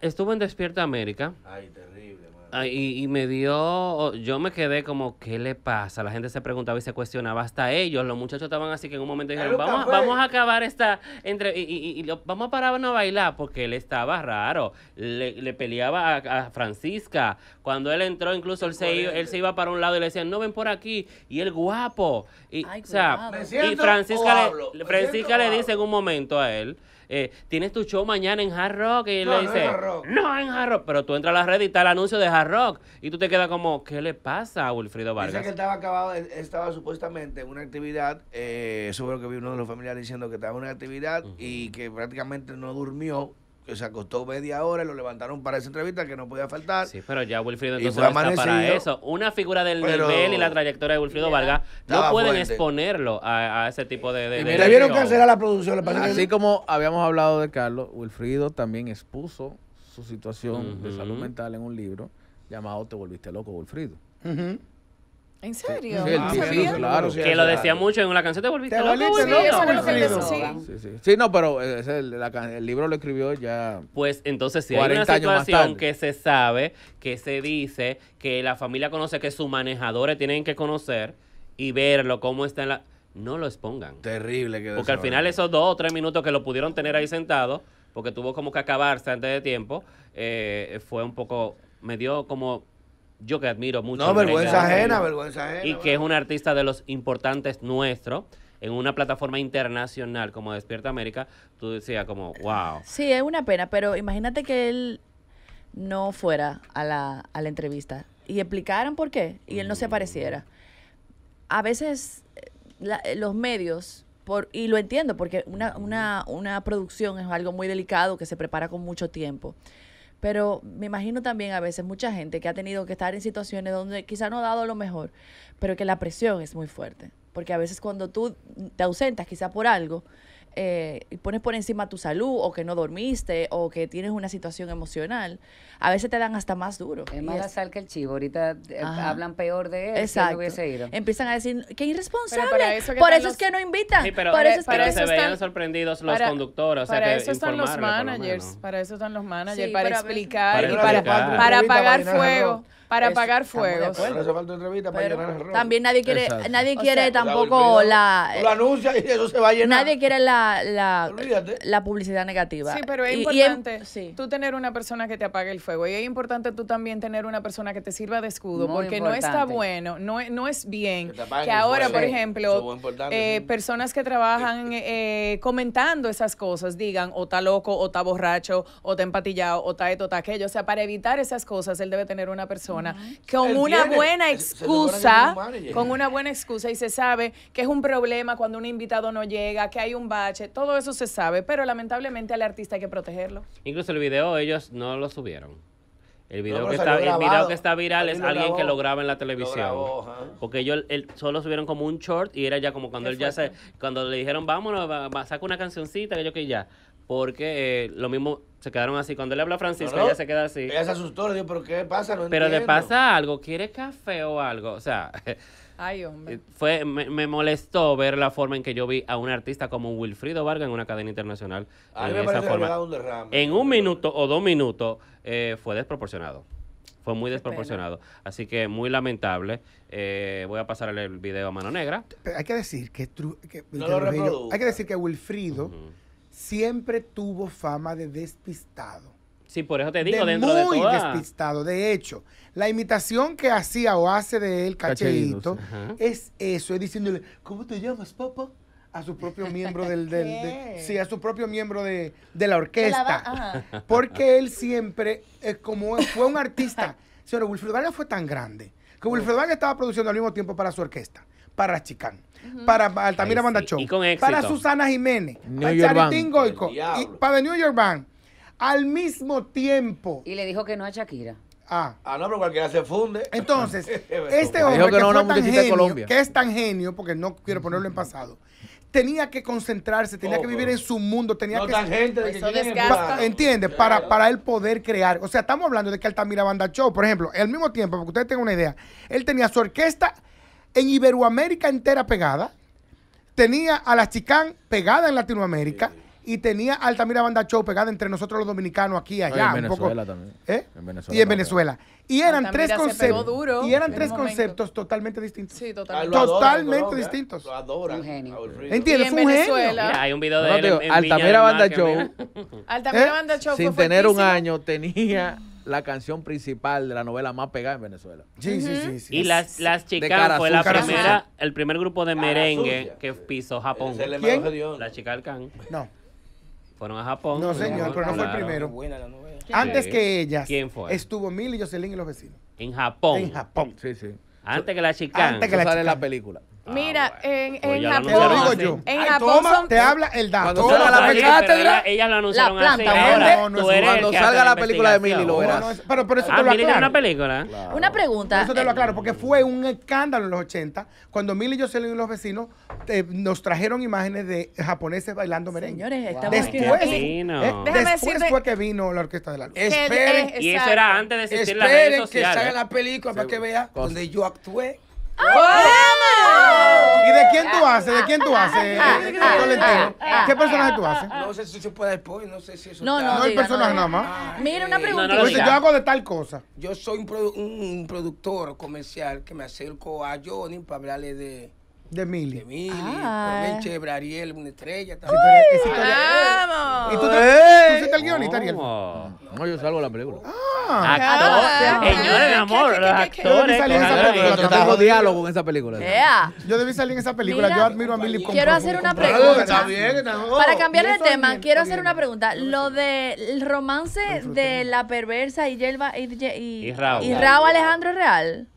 [SPEAKER 4] estuvo en Despierta América.
[SPEAKER 5] Ay, terrible.
[SPEAKER 4] Ah, y, me dio, yo me quedé como, ¿qué le pasa? La gente se preguntaba y se cuestionaba hasta ellos. Los muchachos estaban así que en un momento dijeron, vamos, vamos a acabar esta, entre, y, lo, vamos a pararnos a bailar, porque él estaba raro. Le, le peleaba a, Francisca. Cuando él entró, incluso él se, iba, él se iba para un lado y le decían, no ven por aquí. Y el guapo. Y, Francisca, le, Francisca le dice en un momento a él, eh, tienes tu show mañana en Hard Rock y no, le dice, no en Hard Rock. Pero tú entras a la red y está el anuncio de Hard Rock y tú te quedas como, ¿qué le pasa a Wilfrido Vargas? Dice que
[SPEAKER 5] estaba acabado, eh, estaba supuestamente en una actividad, eh, fue lo que vi uno de los familiares diciendo que estaba en una actividad y que prácticamente no durmió que se acostó media hora y lo levantaron para esa entrevista que no podía
[SPEAKER 4] faltar. Sí, pero ya Wilfrido entonces no para eso. Una figura del nivel y la trayectoria de Wilfrido Vargas no pueden exponerlo a, ese tipo de... de, debieron cancelar la producción. Así
[SPEAKER 2] como habíamos hablado de Carlos, Wilfrido también expuso su situación de salud mental en un libro llamado Te volviste loco, Wilfrido.
[SPEAKER 4] ¿En serio? Ah, que lo decía mucho en una canción, te volviste Sí,
[SPEAKER 2] sí, sí. no, pero ese, el libro lo escribió ya. Pues entonces, si hay una situación
[SPEAKER 4] que se sabe, que se dice, que la familia conoce, que sus manejadores tienen que conocer y verlo, cómo está en la. No lo expongan. Terrible que Porque al final, esos dos o tres minutos que lo pudieron tener ahí sentado, porque tuvo como que acabarse antes de tiempo, eh, fue un poco. Me dio como yo que admiro mucho. No, vergüenza ajena, vergüenza ajena. Y que es un artista de los importantes nuestro en una plataforma internacional como Despierta América, tú decías como, wow.
[SPEAKER 6] Sí, es una pena, pero imagínate que él no fuera a la, a la entrevista y explicaran por qué y él no se apareciera. A veces eh, eh, los medios, por, y lo entiendo porque una, una producción es algo muy delicado que se prepara con mucho tiempo pero me imagino también a veces mucha gente que ha tenido que estar en situaciones donde quizá no ha dado lo mejor, pero que la presión es muy fuerte. Porque a veces cuando tú te ausentas quizá por algo, eh, pones por encima tu salud o que no dormiste o que tienes una situación emocional, a veces te dan hasta
[SPEAKER 7] más duro. Es más la sal que el chivo. Ahorita eh, hablan peor de él Exacto. hubiese ido. Empiezan a decir, qué irresponsable. por eh, eso
[SPEAKER 4] es que
[SPEAKER 3] no invitan.
[SPEAKER 6] pero,
[SPEAKER 4] eso es se están... sorprendidos los para, conductores. para eso están los
[SPEAKER 3] managers. para eso están los managers. para, explicar, y para, para
[SPEAKER 5] apagar fuego para apagar fuegos. también nadie quiere, nadie quiere tampoco la, anuncia y eso se va a llenar.
[SPEAKER 6] Nadie quiere la la, la, publicidad negativa. Sí, pero es
[SPEAKER 3] importante tú tener una persona que te apague el fuego. Y es importante tú también tener una persona que te sirva de escudo, porque no está bueno, no, no es bien que, ahora, por ejemplo, eh, personas que trabajan eh, eh, comentando esas cosas digan o está loco, o está borracho, o está empatillado, o está esto, está aquello. O sea, para evitar esas cosas, él debe tener una persona con una buena excusa, con una buena excusa y se sabe que es un problema cuando un invitado no llega, que hay un todo eso se sabe, pero lamentablemente al artista hay que protegerlo.
[SPEAKER 4] Incluso el video ellos no lo subieron. El video, que, está, viral es alguien que lo graba en la televisión. Porque ellos solo subieron como un short y era ya como cuando él ya se, cuando le dijeron vámonos, saca una cancioncita, que yo que ya. Porque eh, lo mismo se quedaron así. Cuando le habla a Francisco, ella se queda así. Ella se asustó,
[SPEAKER 5] le pero ¿qué pasa? No pero le pasa
[SPEAKER 4] algo, ¿quiere café o algo? O sea, *laughs* Ay, hombre. Eh, fue, me, molestó ver la forma en que yo vi a un artista como Wilfrido Vargas en una cadena internacional. A esa forma. En un minuto o dos minutos eh, fue desproporcionado. Fue muy desproporcionado. Así que muy lamentable. Eh, voy a pasarle el video a mano negra.
[SPEAKER 1] hay que decir que, Hay que decir que Wilfrido siempre tuvo fama de despistado.
[SPEAKER 4] Sí, por eso te digo, de dentro muy de despistado.
[SPEAKER 1] De hecho, la imitación que hacía o hace de él Cacheito es eso, es diciéndole, ¿cómo te llamas, papá? a su propio miembro *laughs* del, del sí, a su propio miembro de, de la orquesta. porque él siempre, eh, como fue un artista, *laughs* señor, Wilfredo Vargas fue tan grande que Wilfredo estaba produciendo al mismo tiempo para su orquesta, para Chicán, para Altamira Bandachón, para Susana Jiménez, para Charitín Goico, para The New York Band al mismo tiempo. Y le dijo que no a
[SPEAKER 5] Shakira. Ah. ah, no, pero cualquiera se funde. Entonces, *laughs* este hombre que, que es
[SPEAKER 1] tan genio, porque no quiero ponerlo en pasado, tenía que concentrarse, tenía que oh, vivir oh. en su mundo, tenía que... gente entiende, para, para él poder crear. O sea, estamos hablando de que Altamira Banda Show, por ejemplo, al mismo tiempo, que ustedes tengan una idea, él tenía su orquesta en Iberoamérica entera pegada, tenía a la Chicán pegada en Latinoamérica y tenía Altamira Banda Show pegada entre nosotros los dominicanos aquí allá. ¿eh? y en Venezuela
[SPEAKER 2] también. ¿eh? En Venezuela. Y en
[SPEAKER 1] Venezuela. Y eran tres conceptos. Y eran tres conceptos totalmente distintos. Sí, totalmente. totalmente distintos. Lo adora. Un genio. ¿Entiendes? en un genio. hay un video de no, Altamira
[SPEAKER 3] ¿Eh?
[SPEAKER 2] Banda Show.
[SPEAKER 3] Altamira Banda Show. Sin
[SPEAKER 2] tener un año, tenía la canción principal de la novela más pegada en Venezuela. Sí, sí, sí, sí, Y las, chicas fue la primera,
[SPEAKER 4] el primer grupo de merengue que pisó Japón. ¿Quién? La Chical Khan. No fueron a Japón. No, señor, pero no fue el primero. Antes que ellas. ¿Quién fue?
[SPEAKER 1] Estuvo Milly, Jocelyn y los vecinos.
[SPEAKER 4] En Japón. En Japón. Sí, sí. Antes que la chicana. Antes que la sale la película.
[SPEAKER 3] Ah, Mira, en, pues en Japón. En Japón toma, te habla el dato. Cuando la
[SPEAKER 1] Ellas lo anunciaron la planta, No, no cuando salga la película de Milly lo verás.
[SPEAKER 4] pero por eso ah, te lo Millie aclaro. una película.
[SPEAKER 1] Una
[SPEAKER 6] pregunta. eso te lo aclaro,
[SPEAKER 1] porque fue un escándalo en los 80 cuando Milly, yo y los vecinos eh, nos trajeron imágenes de japoneses bailando merengue. Señores, después, aquí. Eh, después fue que vino la Orquesta de la Luz. Esperen.
[SPEAKER 4] y eso era antes
[SPEAKER 8] de existir la redes sociales. Esperen que salga la película para que vean donde yo actué. ¿Y de quién tú haces? ¿De quién tú haces? ¿Qué personaje tú haces? No sé si se puede después, no sé si eso. No, no. No hay personaje nada más. Mira, una pregunta. Pues yo hago
[SPEAKER 1] de tal cosa.
[SPEAKER 8] Yo soy un, productor comercial que me acerco a Johnny para hablarle de. De Mili. De Mili. También ah. chévere, Ariel, una estrella también. ¡Vamos! ¿Y tú, tú, el
[SPEAKER 2] guionista, Ariel? No, yo salgo la película. Ah amor, Yo debí salir en esa película. diálogo esa película.
[SPEAKER 1] Yo debí salir en esa película. Yo admiro a Millie quiero hacer una pregunta.
[SPEAKER 6] Para cambiar de tema, quiero hacer una pregunta. Lo del romance de la perversa y Yelva y, Raúl. Alejandro real.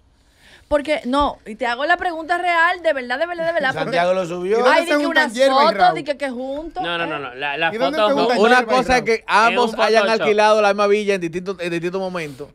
[SPEAKER 6] Porque, no, y te hago la pregunta real, de verdad, de verdad, de verdad. Santiago lo
[SPEAKER 5] subió. Ay, di
[SPEAKER 4] que una foto,
[SPEAKER 6] que, juntos. No,
[SPEAKER 4] no, no, no. La, No, una cosa es que ambos hayan alquilado
[SPEAKER 2] la misma villa en distintos, en distintos momentos.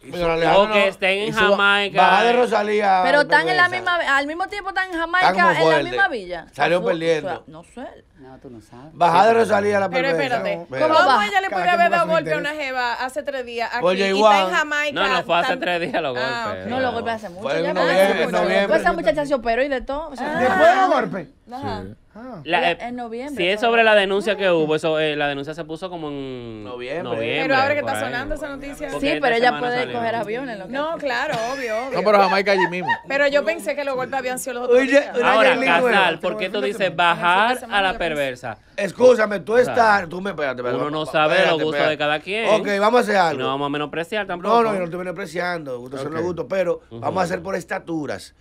[SPEAKER 5] Pero o que estén en Jamaica. Baja de Rosalía. Pero están en la
[SPEAKER 6] misma, al mismo tiempo
[SPEAKER 3] están en
[SPEAKER 5] Jamaica, en la misma villa. Salió perdiendo. No sé. No, tú no sabes. Bajada de Rosalía la
[SPEAKER 9] Pero espérate. ¿Cómo
[SPEAKER 6] ella le puede
[SPEAKER 5] haber dado golpe a una
[SPEAKER 3] jeva hace tres días
[SPEAKER 5] aquí Oye, igual. y está en
[SPEAKER 4] Jamaica? No, no, fue hace tres días los ah, golpes. No,
[SPEAKER 6] los golpes hace mucho.
[SPEAKER 4] ya en noviembre.
[SPEAKER 6] esa muchacha se operó y de todo. Ah. ¿Después de los golpes?
[SPEAKER 4] Ajá. Ah. Eh, en noviembre. Si es sobre la denuncia que hubo, eso, eh, la denuncia se puso como en noviembre. pero ahora que está sonando
[SPEAKER 3] esa noticia.
[SPEAKER 6] Sí, pero ella
[SPEAKER 4] puede coger
[SPEAKER 3] aviones. Lo que no, claro, obvio, obvio, No, pero Jamaica allí mismo. Pero yo pensé que los golpes habían sido los otros.
[SPEAKER 4] Ahora, Casal, ¿por qué tú dices bajar a la persona? perversa.
[SPEAKER 5] Escúchame, tú estás.
[SPEAKER 4] Tú me Uno no sabe los gustos de cada quien. Ok, vamos a hacer algo. no vamos a menospreciar tampoco. No, no, yo no
[SPEAKER 5] estoy menospreciando. Gusto pero vamos a hacer por estaturas.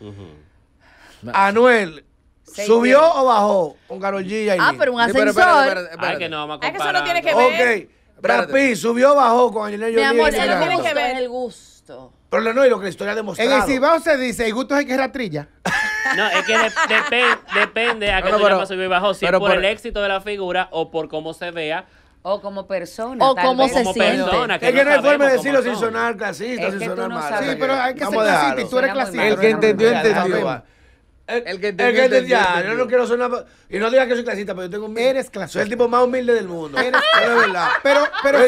[SPEAKER 5] Anuel.
[SPEAKER 4] ¿Subió o
[SPEAKER 5] bajó con Karol G Ah, pero un ascensor. pero, que no, vamos a comparar. Ah, que eso no tiene que ver. Ok, Brad subió o bajó con Angelina Jolie. Mi amor, eso no tiene
[SPEAKER 6] que
[SPEAKER 3] ver el
[SPEAKER 4] gusto.
[SPEAKER 5] Pero no, y lo que la historia ha
[SPEAKER 1] demostrado. En el Cibao se dice, el gusto es que es la trilla. *laughs*
[SPEAKER 4] No, es que depende a qué no, tú llamas subir bajo. Si por, el éxito de la figura o por cómo
[SPEAKER 7] se vea. O como persona. O tal como se siente. Persona, es que no hay forma de decirlo sin
[SPEAKER 5] sonar clasista, sin sonar mal. Sí, pero hay que ser tú eres El que entendió, entendió. Eh,
[SPEAKER 8] el, que te el que Yo ah, no
[SPEAKER 5] quiero ser una Y no digas que soy clasista, pero yo tengo humildad Eres clasista. Soy el tipo más humilde del mundo. Eres *laughs* verdad. Pero, pero.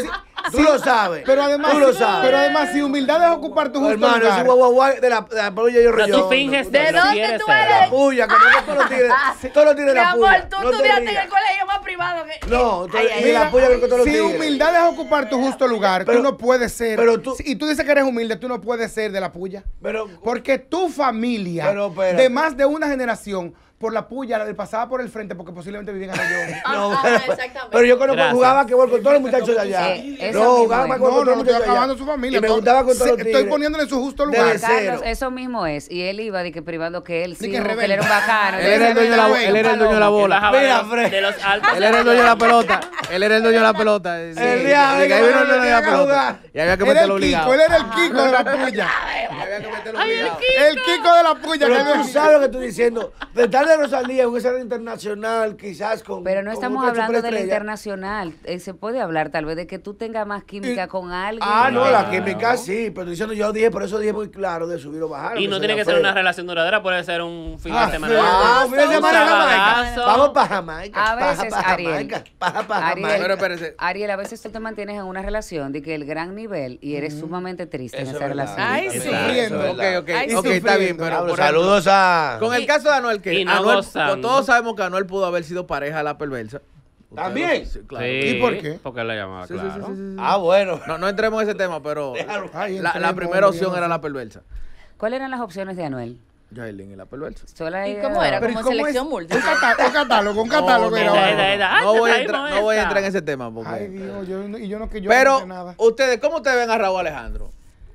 [SPEAKER 5] tú lo sabes. Pero además. Tú lo sabes. Pero además, si humildad es ocupar tu justo Hermano, lugar. Hermano, guau, guau, de la, de la puya yo relleno tú finges de dónde tú eres. La puya, que no todos los tigres. *laughs* Todos los tigres de la puya. Mi amor, tú no estudiaste en el
[SPEAKER 6] colegio más privado
[SPEAKER 5] No,
[SPEAKER 1] eh, tú, eres la que todos Si humildad es ocupar tu justo lugar, tú no puedes ser. Pero tú, y tú dices que eres humilde, tú no puedes ser de la puya. Pero. Porque tu familia, de más una generación por la puya, la de pasaba por el frente porque posiblemente vivían en *laughs* ah, no, pero, ah, exactamente. Pero
[SPEAKER 5] yo jugaba que con todos los muchachos de allá. no, jugaba con todos los muchachos allá. su familia. Y me gustaba con todos los Estoy poniéndole su justo
[SPEAKER 7] lugar. eso mismo es. Y él iba de que privando que él sí, que, él era un bacano. él era el dueño de la bola. Mira,
[SPEAKER 4] Fred. Él
[SPEAKER 7] era el dueño de la pelota.
[SPEAKER 2] Él era el dueño de la pelota. El dueño de la pelota. Y había que meterlo obligado. Él era el Kiko de la *laughs* puya.
[SPEAKER 5] El Kiko de la puya. Pero tú sabes lo que estoy diciendo de Rosalía un escenario internacional, quizás con. Pero no estamos hablando de la
[SPEAKER 7] internacional. Eh, se puede hablar tal vez de que tú tengas más química con alguien. Ah, no, la química sí,
[SPEAKER 5] pero diciendo yo dije, por eso dije muy claro de subir o bajar. Y no tiene que ser una
[SPEAKER 4] relación duradera, puede ser un fin de ah,
[SPEAKER 5] semana. Ah, un fin de semana Jamaica. Vamos para Jamaica. A veces, Ariel.
[SPEAKER 7] Ariel, a veces tú te mantienes en una relación de que el gran nivel y eres sumamente triste en esa relación. Ay, sí. Ok, ok. ok, está bien, pero. Saludos a. Con el caso
[SPEAKER 2] de Anuel, que todos sabemos que Anuel pudo haber sido pareja a la perversa. ¿También? Sí, ¿Y por qué?
[SPEAKER 4] Porque la llamaba, claro.
[SPEAKER 2] Ah, bueno. No, entremos en ese tema, pero *laughs* la, primera opción era la
[SPEAKER 7] perversa. ¿Cuáles eran las opciones de Anuel? Yaelin y la perversa. ¿Y cómo era? Como selección múltiple. Un catálogo, un catálogo. No, no, voy, a entrar, no voy a entrar en
[SPEAKER 2] ese tema. Porque... Ay, Dios, yo,
[SPEAKER 6] yo no que yo Pero,
[SPEAKER 2] nada. ustedes, ¿cómo ustedes ven a Raúl Alejandro?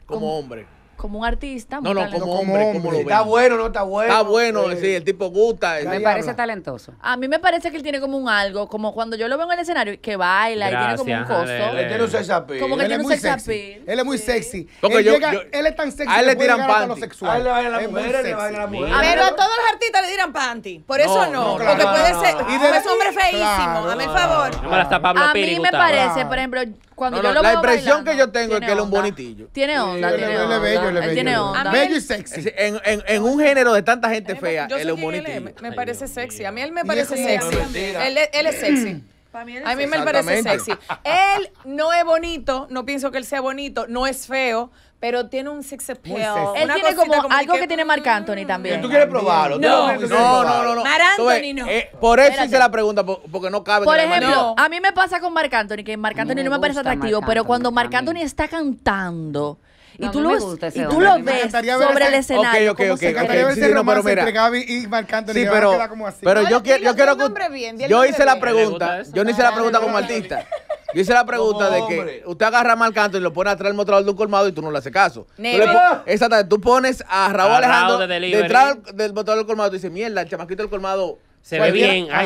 [SPEAKER 7] Como hombre
[SPEAKER 6] como un artista. No, no, como,
[SPEAKER 7] un hombre. Como lo está bueno, no está bueno. Está bueno, sí, el tipo gusta. me parece talentoso.
[SPEAKER 6] A mí me parece que él tiene como un algo, como cuando yo lo veo en el escenario, que baila y tiene como un
[SPEAKER 1] coso. Él, tiene un sex appeal. Como que tiene un sex appeal. Él es muy sexy. Porque
[SPEAKER 6] él, yo, llega, él
[SPEAKER 3] es tan sexy a él le tiran panty. A él le bailan la él le a las Pero a
[SPEAKER 7] todos los artistas
[SPEAKER 3] le tiran panty. Por eso no. Porque puede ser. Ah, es hombre feísimo. Dame el
[SPEAKER 9] favor.
[SPEAKER 2] A mí me parece, por
[SPEAKER 6] ejemplo, la impresión
[SPEAKER 2] que yo tengo es que él es un bonitillo. Tiene onda, tiene él, onda. bello, Tiene onda. Bello y sexy. En, en, en un género de tanta gente fea, él es un bonitillo.
[SPEAKER 3] me parece sexy. A mí él me parece sexy. Él, él es sexy. Mm. mí a mí me parece sexy. Él no es bonito, no pienso que él sea bonito, no es feo, pero tiene un six appeal. Él tiene como, algo que, tiene Marc Anthony mm. también.
[SPEAKER 6] ¿Tú
[SPEAKER 5] quieres probarlo? No,
[SPEAKER 2] no, no. no, Anthony no. Eh, por eso hice la pregunta, porque no cabe. Por ejemplo,
[SPEAKER 6] a mí me pasa con Marc Anthony, que Marc Anthony no me parece atractivo, pero cuando Marc Anthony está cantando y tú, tú
[SPEAKER 1] lo ves sobre el escenario. Ok, ok, ok. okay, okay. Sí, no, pero mira. Y sí, pero, yo, quiero, yo quiero que... Yo hice la pregunta.
[SPEAKER 2] Yo no hice la pregunta como artista. Yo hice la pregunta de que usted agarra a Mal y lo pone atrás del motor de un colmado y tú no le haces caso. Exactamente. Tú pones a Raúl Alejandro detrás del motor del colmado y dices, mierda, el chamaquito del colmado pues e- se ve bien. A,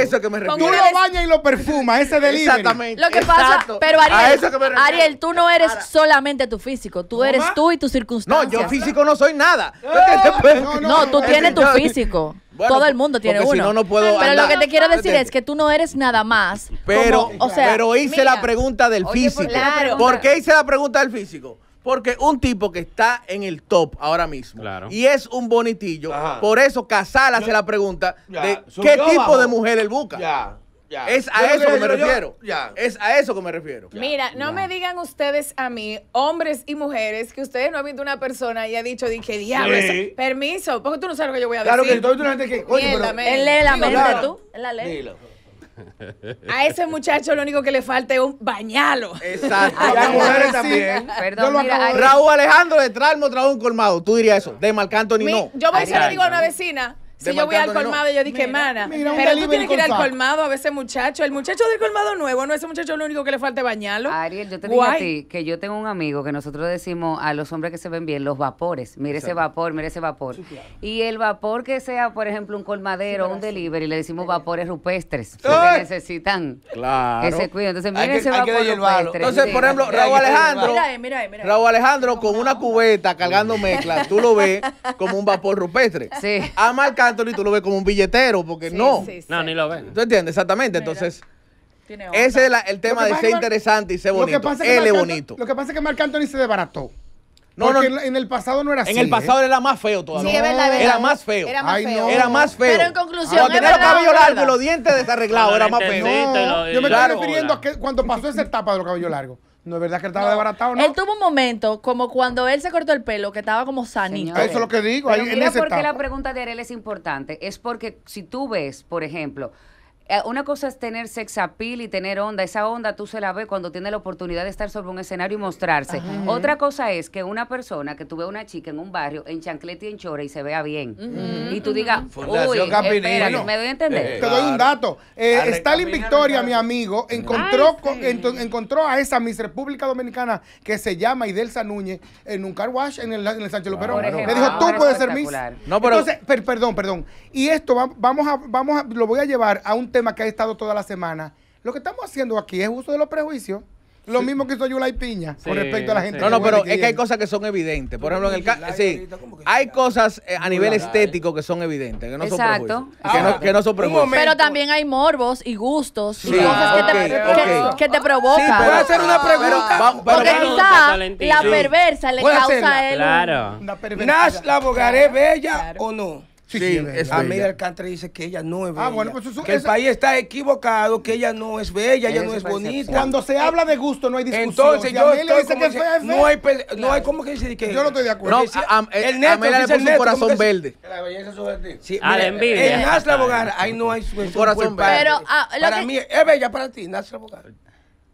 [SPEAKER 2] eso que me refiero.
[SPEAKER 6] Tú lo bañas y lo perfumas, ese delito. Exactamente. Lo que pasa, pero Ariel, Ariel, tú no eres solamente tu físico, tú eres tú y tus circunstancias. No, yo físico no soy nada. *laughs* Pues, no, tú tienes tu físico. Todo el mundo tiene uno. Si pero lo que te quiero decir es que tú no eres nada más. Pero, o sea, pero hice la pregunta
[SPEAKER 2] del físico. ¿Por qué hice la pregunta del físico? Porque un tipo que está en el top ahora mismo y es un bonitillo, por eso Casal hace la pregunta de qué tipo de mujer él busca. Ya. Es a eso que, me refiero. Es a eso que me refiero.
[SPEAKER 3] Mira, no me digan ustedes a mí, hombres y mujeres, que ustedes no han visto una persona y ha dicho, dije, diablo, permiso, porque tú no sabes lo que yo voy a decir. Claro que tú una gente que. él lee la mente, tú. Él la lee. A ese muchacho lo único que le falta es un bañalo. Exacto. *laughs* a las mujeres
[SPEAKER 2] también. Perdón, Raúl Alejandro de Tralmo trajo un colmado. Tú dirías eso. De Marcantoni ni no. Yo
[SPEAKER 3] voy a decir lo digo a una vecina si yo voy al colmado y yo dije, mana, pero tú tienes que ir al colmado a ese muchacho. El muchacho del colmado nuevo, no ese muchacho lo único que le falta bañarlo. Ariel, yo te digo a ti
[SPEAKER 7] que yo tengo un amigo que nosotros decimos a los hombres que se ven bien, los vapores. Mire ese vapor, mire ese vapor. Y el vapor que sea, por ejemplo, un colmadero, o un delivery, le decimos vapores rupestres. ¡Eh! Porque necesitan ese cuidado. Entonces, mire ese vapor rupestre. Entonces, por ejemplo, Raúl Alejandro,
[SPEAKER 6] mira, eh, eh, mira, Raúl
[SPEAKER 2] Alejandro con una cubeta cargando mezcla, tú lo ves como un vapor rupestre. Sí. Ha marcado Anthony, tú lo ves como un billetero, porque no. No, ni lo ven. ¿Tú entiendes? Exactamente. Entonces.
[SPEAKER 1] Ese es el tema de ser
[SPEAKER 2] interesante y ser bonito. Él es bonito.
[SPEAKER 1] Lo que pasa es que Marc Anthony se desbarató. No, Porque no, en el pasado no era así. En el pasado era más feo todavía. Era más feo. Era más, feo. Pero en conclusión. Cuando tenía los cabellos largos y los dientes desarreglados, era más feo. yo me claro, estoy refiriendo
[SPEAKER 6] a que cuando pasó esa *laughs* etapa de los cabellos largos. No es verdad que estaba desbaratado, ¿no? Él tuvo un momento, como cuando él se cortó el pelo, que estaba como sanito. Eso es lo que digo. Pero mira por qué la
[SPEAKER 7] pregunta de Ariel es importante. Es porque si tú ves, por ejemplo, eh, una cosa es tener sex appeal y tener onda. Esa onda tú se la ves cuando tiene la oportunidad de estar sobre un escenario y mostrarse. Otra cosa es que una persona, que tú una chica en un barrio, en chanclete y en chora y se vea bien. Y tú digas, uy, me doy a entender. Eh, te doy un dato. Eh,
[SPEAKER 1] Stalin Victoria, mi amigo, encontró, encontró a esa Miss República Dominicana que se llama Idelsa Núñez en un car wash en el, Sánchez Luperón. dijo, tú puedes ser Miss. No, pero... Entonces, perdón, perdón. Y esto vamos a, vamos a, lo voy a llevar a un tema que ha estado toda la semana, lo que estamos haciendo aquí es uso de los prejuicios. Lo mismo que hizo Yulai Piña con respecto a la gente. No, no, pero es que hay
[SPEAKER 2] cosas que son evidentes. Por ejemplo, en el caso. Sí,
[SPEAKER 1] hay cosas eh, a
[SPEAKER 2] nivel estético que son evidentes, que no son prejuicios. Que no, que no son prejuicios. Pero
[SPEAKER 6] también hay morbos y gustos
[SPEAKER 8] y cosas que, te,
[SPEAKER 6] Que, te provocan. Sí, hacer una pregunta.
[SPEAKER 8] Porque la perversa
[SPEAKER 1] le causa a él.
[SPEAKER 8] Claro. Nash, la abogaré bella o no. Sí, sí, sí es Amelia dice que ella no es ah, bella. Ah, bueno, pues eso, que el país está equivocado, que ella no es bella, ella no es bonita. Cuando se eh, habla de gusto no hay discusión. Entonces, yo estoy dice que si, fea, no hay no hay como que decir que Yo no estoy de acuerdo. No, eh, el neto, Amelia le puso un corazón verde.
[SPEAKER 5] Que la belleza subjetiva. Sí, a la envidia. En Nasla Bogar ahí no hay
[SPEAKER 8] su corazón verde. Pero ah, para mí es bella para ti, Nasla Bogar.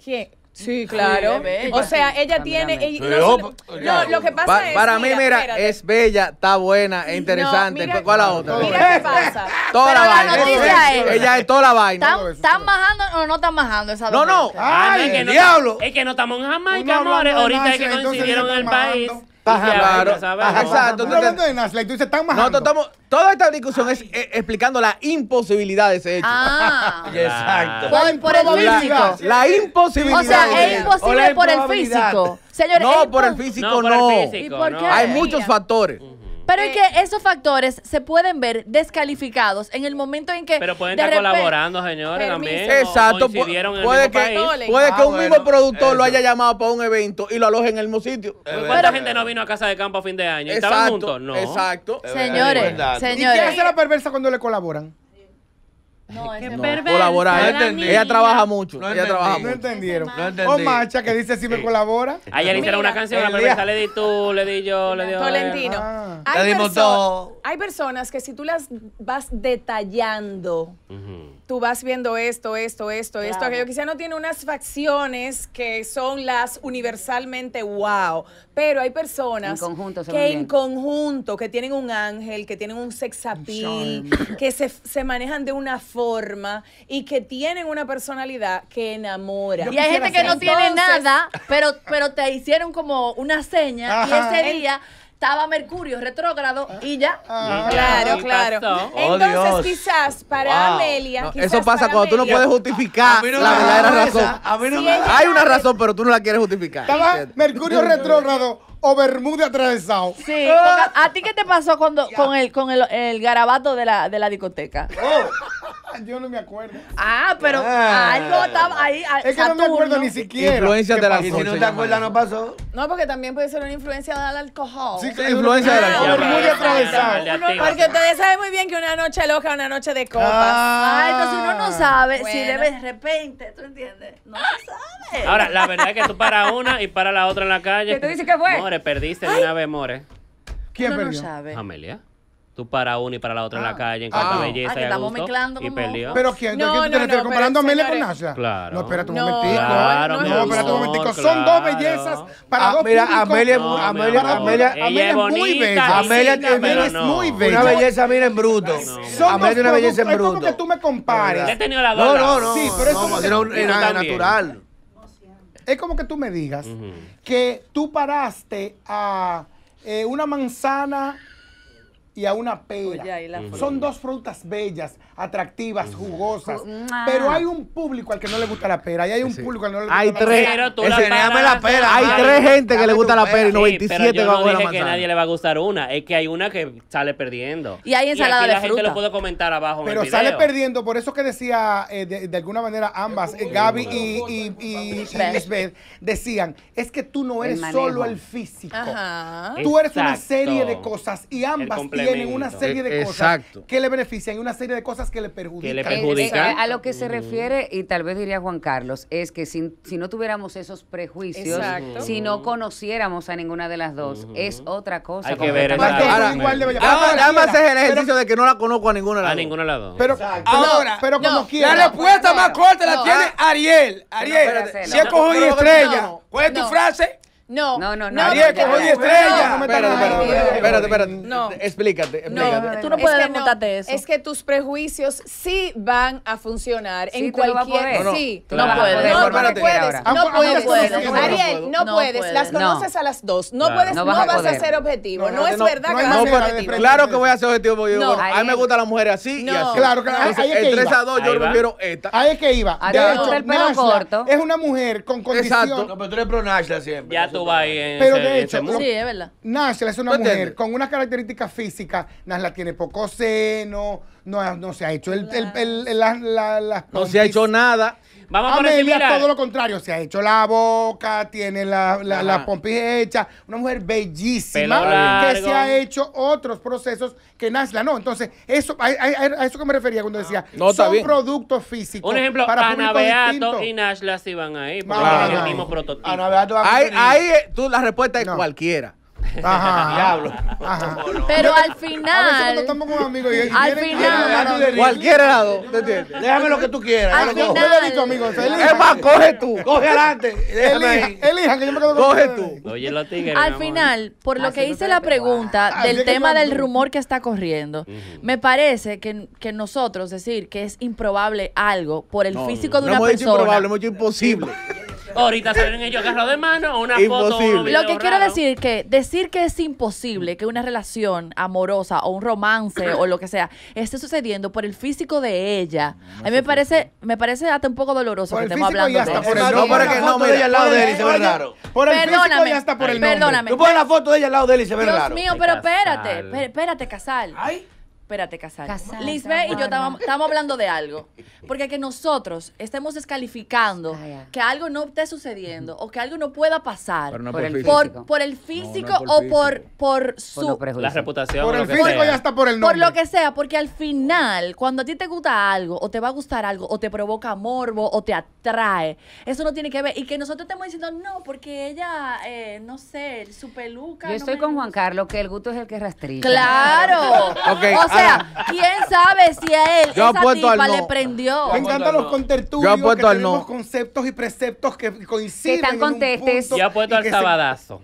[SPEAKER 8] ¿Quién?
[SPEAKER 3] Sí,
[SPEAKER 2] claro.
[SPEAKER 8] o sea, ella tiene. no, lo que pasa pa, es. Para mí, mira,
[SPEAKER 2] es bella, está buena, es interesante. No, ¿Cuál la otra? Mira qué
[SPEAKER 3] pasa. *laughs* toda la, vaina. Ella
[SPEAKER 2] es toda la vaina.
[SPEAKER 6] ¿Están majando o no están majando esa No, no. Ay, ah,
[SPEAKER 4] el diablo. es que no estamos en Jamaica, amores. Ahorita es que coincidieron en el país. Claro, claro. Exacto. No
[SPEAKER 2] No, estamos, toda esta discusión es eh, explicando la imposibilidad de ese hecho. Ah. *laughs* Exacto. Por, el físico. La imposibilidad. O sea, es imposible por el físico. Señores, no, por el físico no. Hay muchos factores.
[SPEAKER 6] Pero es eh, que esos factores se pueden ver descalificados en el momento en que. Pero pueden estar colaborando,
[SPEAKER 4] señores, también. Exacto. puede, que, puede ah, que un mismo productor lo haya llamado
[SPEAKER 2] para un evento y lo
[SPEAKER 1] aloje en el mismo sitio.
[SPEAKER 4] ¿Cuánta gente no vino a casa de campo a fin de año? Exacto, ¿Estaban juntos? No. Exacto. Señores, señores. ¿Y qué hace
[SPEAKER 1] la perversa cuando le colaboran?
[SPEAKER 4] No, es que Colaborar.
[SPEAKER 1] Ella trabaja mucho. ella trabaja mucho. No entendieron. No entendieron O oh, Macha que dice si me colabora.
[SPEAKER 4] Ayer le hicieron una canción, la perversa le di tú, le di yo, le di otra. Tolentino. Ah. le Hay, perso
[SPEAKER 3] hay personas que si tú las vas detallando tú vas viendo esto, esto, esto, esto, aquello. Quizá no tiene unas facciones que son las universalmente wow, pero hay personas que en conjunto, que tienen un ángel, que tienen un sex sexapil, que se, manejan de una forma y que tienen una personalidad que enamora. y hay gente que no tiene nada, pero, pero te
[SPEAKER 6] hicieron como una seña y ese día estaba Mercurio retrógrado ah. ah. y ya.
[SPEAKER 2] claro,
[SPEAKER 3] claro. Oh, Entonces, quizás para Amelia. eso pasa cuando tú no puedes
[SPEAKER 2] justificar la verdadera razón. Hay una razón, pero tú no la quieres justificar. Estaba
[SPEAKER 6] Mercurio retrógrado o Bermude atravesado. Sí. Ah. ¿A ti qué te pasó cuando, con, el, con el, el garabato de la, de la discoteca?
[SPEAKER 1] Oh, yo no me acuerdo.
[SPEAKER 6] Ah, pero ah. algo estaba
[SPEAKER 3] ahí. es que no me acuerdo ni
[SPEAKER 6] siquiera.
[SPEAKER 2] Influencia de la Si no te
[SPEAKER 5] acuerdas, no pasó.
[SPEAKER 3] No, porque también puede ser una influencia del alcohol. Sí, que
[SPEAKER 5] influencia del ah, alcohol. Bermude atravesado.
[SPEAKER 3] Porque ustedes saben muy bien que una noche loca una noche de copas. Ah, entonces uno no sabe si
[SPEAKER 6] debe de repente, ¿tú entiendes? No se sabe.
[SPEAKER 4] Ahora, la verdad es que tú para una y para la otra en la calle. ¿Qué tú dices que fue perdiste de una vez, More. ¿Quién perdió? No sabe. Amelia. Tú para una y para la otra en la ah. calle, en cuanto a ah. belleza. Ah, que y estamos mezclando y perdió. ¿Pero quién?
[SPEAKER 1] No, ¿Quién te refieres? ¿Comparando a Amelia con Claro. No, espérate un momentico. no, espérate un momentico. Son dos bellezas para Ah, dos mira, públicos. Amelia Amelia- Amelia- Amelia es muy bella. Amelia es muy bella. Una
[SPEAKER 5] belleza, mira, en bruto.
[SPEAKER 1] Amelia es una belleza en bruto. Es que bruto. tú me compares. he tenido la duda. No, no, no. Sí, pero es como- no, era natural. Es como que tú me digas que tú paraste a eh, una manzana y a una pera. Son dos frutas bellas atractivas, jugosas. Pero hay un público al que no le gusta la pera. Y hay un público al que no le gusta hay la tres, pera. Pero la
[SPEAKER 4] la pera. Hay tres gente que le gusta la pera y 97 pero yo no dije que nadie le va a gustar una. Es que hay una que sale perdiendo. Y hay ensalada y de la gente lo puede comentar abajo Pero en el video. sale
[SPEAKER 1] perdiendo. Por eso que decía, eh, de, alguna manera, ambas, eh, Gaby y, y, Lisbeth, decían, es que tú no eres solo el
[SPEAKER 7] físico. Ajá. Tú eres una serie de
[SPEAKER 1] cosas y ambas tienen una serie de e, cosas Exacto. que le benefician y una serie de cosas que le perjudica A lo que se refiere,
[SPEAKER 7] y tal vez diría Juan Carlos, es que si, si no tuviéramos esos prejuicios, si no conociéramos a ninguna de las dos, es otra cosa. que ver Ahora, nada
[SPEAKER 5] es el ejercicio de que no la conozco a ninguna de las dos. A ninguna de
[SPEAKER 7] Pero, ahora, pero como La respuesta más
[SPEAKER 5] corta la tiene ah, Ariel. Ariel, si es y estrella,
[SPEAKER 7] ¿cuál es tu frase? No, no, no. no Ariel, cojo me estrellas. espérate,
[SPEAKER 2] espérate, espérate, No. Explícate, No,
[SPEAKER 3] tú no puedes preguntarte desmontarte eso. Es que tus prejuicios sí van a funcionar en cualquier... No, sí, no puedes. No, puedes. No puedes. Ariel, no puedes. Las conoces a las dos. No puedes, no vas a ser objetivo. No es verdad que vas a ser objetivo. Claro
[SPEAKER 2] que voy a ser objetivo. porque A mí me gustan las mujeres así y así. Claro, entre a dos yo prefiero
[SPEAKER 5] esta. Ahí es que iba. Ah, de hecho, es una mujer con condición... pero tú eres pro siempre. Pero de hecho, sí, es
[SPEAKER 6] verdad.
[SPEAKER 1] es una mujer con unas características físicas. la tiene poco seno, no, no se ha hecho el, el, el, las No se ha hecho nada. Vamos a Amelia, todo lo contrario. Se ha hecho la boca, tiene la, la, hecha. Una mujer bellísima que se ha hecho otros procesos que Nasla no. Entonces, eso, a, eso que me refería cuando decía, son productos físicos. Un ejemplo,
[SPEAKER 4] para Ana Beato y Nasla se van ahí. Porque Ana Beato ahí, eh,
[SPEAKER 2] tú, la respuesta es cualquiera. Ajá. *laughs* Diablo.
[SPEAKER 4] Ajá.
[SPEAKER 1] Pero al final. al final. cualquiera
[SPEAKER 5] Cualquier lado, Déjame lo que tú quieras. Yo
[SPEAKER 1] le amigos, Es más, coge
[SPEAKER 4] tú. Coge adelante. elijan, que yo me quedo Coge tú. Oye, Al
[SPEAKER 6] final, por lo ah, que hice la pregunta ah, del tema del rumor que está corriendo, me parece que, que nosotros decir que es improbable algo por el físico de No una hemos dicho improbable,
[SPEAKER 4] hemos dicho imposible. Ahorita salen ellos agarrados de mano, o una imposible. foto. Lo que quiero
[SPEAKER 6] decir es que decir que es imposible que una relación amorosa o un romance o lo que sea esté sucediendo por el físico de ella. a mí me parece, me parece hasta un poco doloroso que estemos hablando y hasta de por eso. no, para que no me al lado de él y se ve raro.
[SPEAKER 5] Por el físico y hasta por el Perdóname. Tú pones la foto de ella al lado de él y se ve raro. Dios mío, pero espérate,
[SPEAKER 6] espérate, Casal. Ay espérate, Casal. Lisbeth y yo estamos hablando de algo. Porque que nosotros estemos descalificando ah, que algo no esté sucediendo o que algo no pueda pasar por, el físico o por o por, su... la
[SPEAKER 4] reputación. Por el físico y hasta
[SPEAKER 6] por el nombre. Por lo que sea, porque al final, cuando a ti te gusta algo o te va a gustar algo o te provoca morbo o te atrae, eso no tiene que ver. Y que nosotros estemos diciendo, no, porque ella, eh, no sé, su peluca...
[SPEAKER 7] Yo estoy con Juan Carlos, que el gusto es el que rastrilla. ¡Claro! sea,
[SPEAKER 6] quién sabe si a
[SPEAKER 7] él esa tipa le prendió. Me encantan los Yo contertulios
[SPEAKER 2] que tenemos
[SPEAKER 1] conceptos y preceptos que coinciden. Que están en un punto apuesto al sabadazo.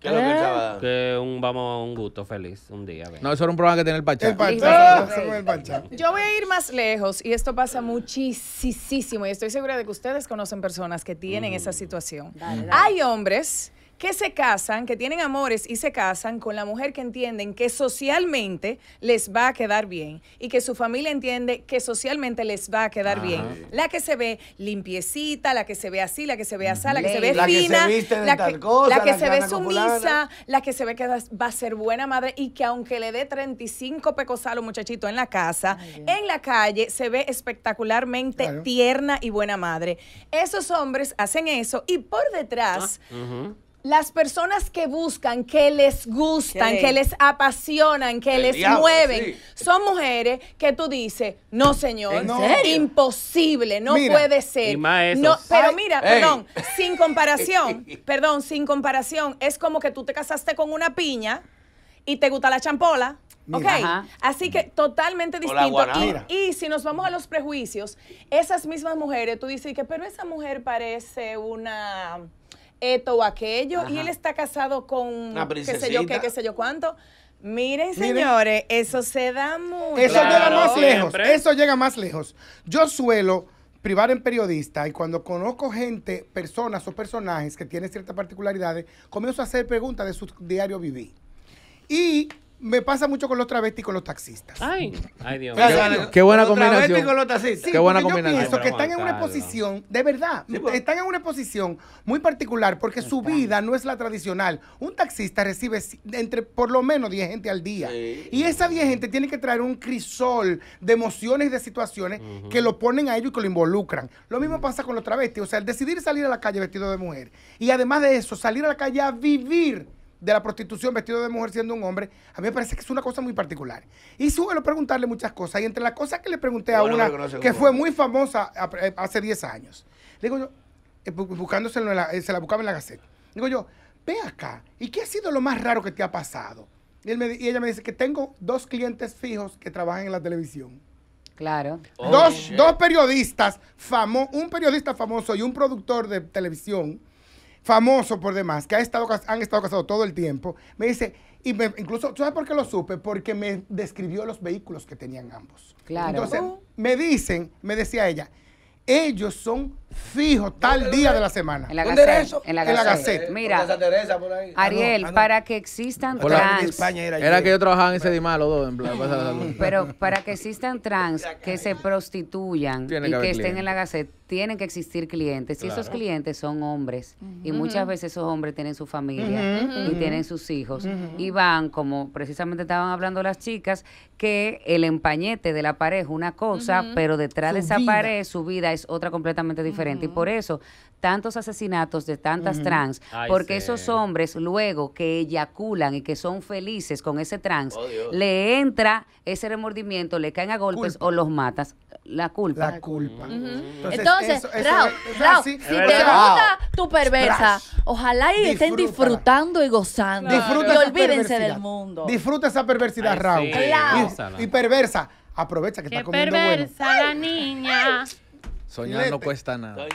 [SPEAKER 4] ¿Qué es lo que el ¿Eh? Que un, vamos, un gusto feliz, un día. No, eso era un problema que tenía
[SPEAKER 2] el Pachá. El pachá.
[SPEAKER 3] Yo voy a ir más lejos y esto pasa muchísimo y estoy segura de que ustedes conocen personas que tienen mm. esa situación. Hay hombres que se casan, que tienen amores y se casan con la mujer que entienden que socialmente les va a quedar bien y que su familia entiende que socialmente les va a quedar bien. La que se ve limpiecita, la que se ve así, la que se ve así, la que se ve fina, la,
[SPEAKER 7] que, se ve sumisa,
[SPEAKER 3] la que se ve que va a ser buena madre y que aunque le dé 35 pecos a los muchachitos en la casa, en la calle se ve espectacularmente tierna y buena madre. Esos hombres hacen eso y por detrás... Ah, las personas que buscan, que les gustan, que les apasionan, que les mueven, son mujeres que tú dices, no señor, imposible, no puede ser. pero mira, perdón, sin comparación, *laughs* perdón, sin comparación, es como que tú te casaste con una piña y te gusta la champola. ok, así que totalmente distinto. y, si nos vamos a los prejuicios, esas mismas mujeres, tú dices que, pero esa mujer parece una esto o aquello, y él está casado con qué sé yo qué, qué sé yo cuánto. Miren, señores, eso se da mucho. Eso llega más lejos.
[SPEAKER 1] Eso llega más lejos. Yo suelo privar en periodista y cuando conozco gente, personas o personajes que tienen ciertas particularidades, comienzo a hacer preguntas de su diario vivir. Y me pasa mucho con los travestis y con los taxistas. Ay, ay Dios. mío! qué buena combinación. Con qué buena combinación. Yo pienso que están en una posición, de verdad, pues. están en una posición muy particular porque su vida no es la tradicional. Un taxista recibe entre por lo menos 10 gente al día. Y esa 10 gente tiene que traer un crisol de emociones y de situaciones que lo ponen a ellos y que lo involucran. Lo mismo pasa con los travestis. O sea, el decidir salir a la calle vestido de mujer y además de eso, salir a la calle a vivir de la prostitución vestido de mujer siendo un hombre, a mí me parece que es una cosa muy particular. Y suelo preguntarle muchas cosas. Y entre las cosas que le pregunté a una que fue muy famosa eh, hace 10 años, digo yo, eh, buscándose en la, eh, se la buscaba en la Gaceta, digo yo, ve acá, ¿y qué ha sido lo más raro que te ha pasado? Y, ella me dice que tengo dos clientes fijos que trabajan en la televisión. Claro. dos, oh, periodistas, un periodista famoso y un productor de televisión famoso por demás, que ha estado, han estado casados todo el tiempo, me dice, y me, incluso, ¿sabes por qué lo supe? Porque me describió los vehículos que tenían ambos. Claro. Entonces, oh. me dicen, me decía ella, ellos son fijo tal día de la semana. En la gaceta. En la Gaceta. Eh,
[SPEAKER 5] Mira,
[SPEAKER 7] Ariel, ah, para que existan trans, era, que
[SPEAKER 2] yo trabajaba en ese dos,
[SPEAKER 7] pero para que existan trans que se prostituyan y que estén en la Gaceta, tienen que existir clientes. Y esos clientes son hombres. Y muchas veces esos hombres tienen su familia y tienen sus hijos. Y van, como precisamente estaban hablando las chicas, que el empañete de la pareja es una cosa, pero detrás de esa pared, su vida es otra completamente diferente y por eso tantos asesinatos de tantas trans, porque esos hombres luego que eyaculan y que son felices con ese trans, oh, le entra ese remordimiento, le caen a golpes o los matas. La culpa. La culpa.
[SPEAKER 6] Entonces, Raúl, Raúl, si te gusta tu perversa, ojalá y estén
[SPEAKER 1] disfrutando y gozando. y olvídense del mundo. Disfruta esa perversidad, Raúl. Y, perversa aprovecha que está comiendo perversa
[SPEAKER 4] la niña.
[SPEAKER 1] Soñar no cuesta nada.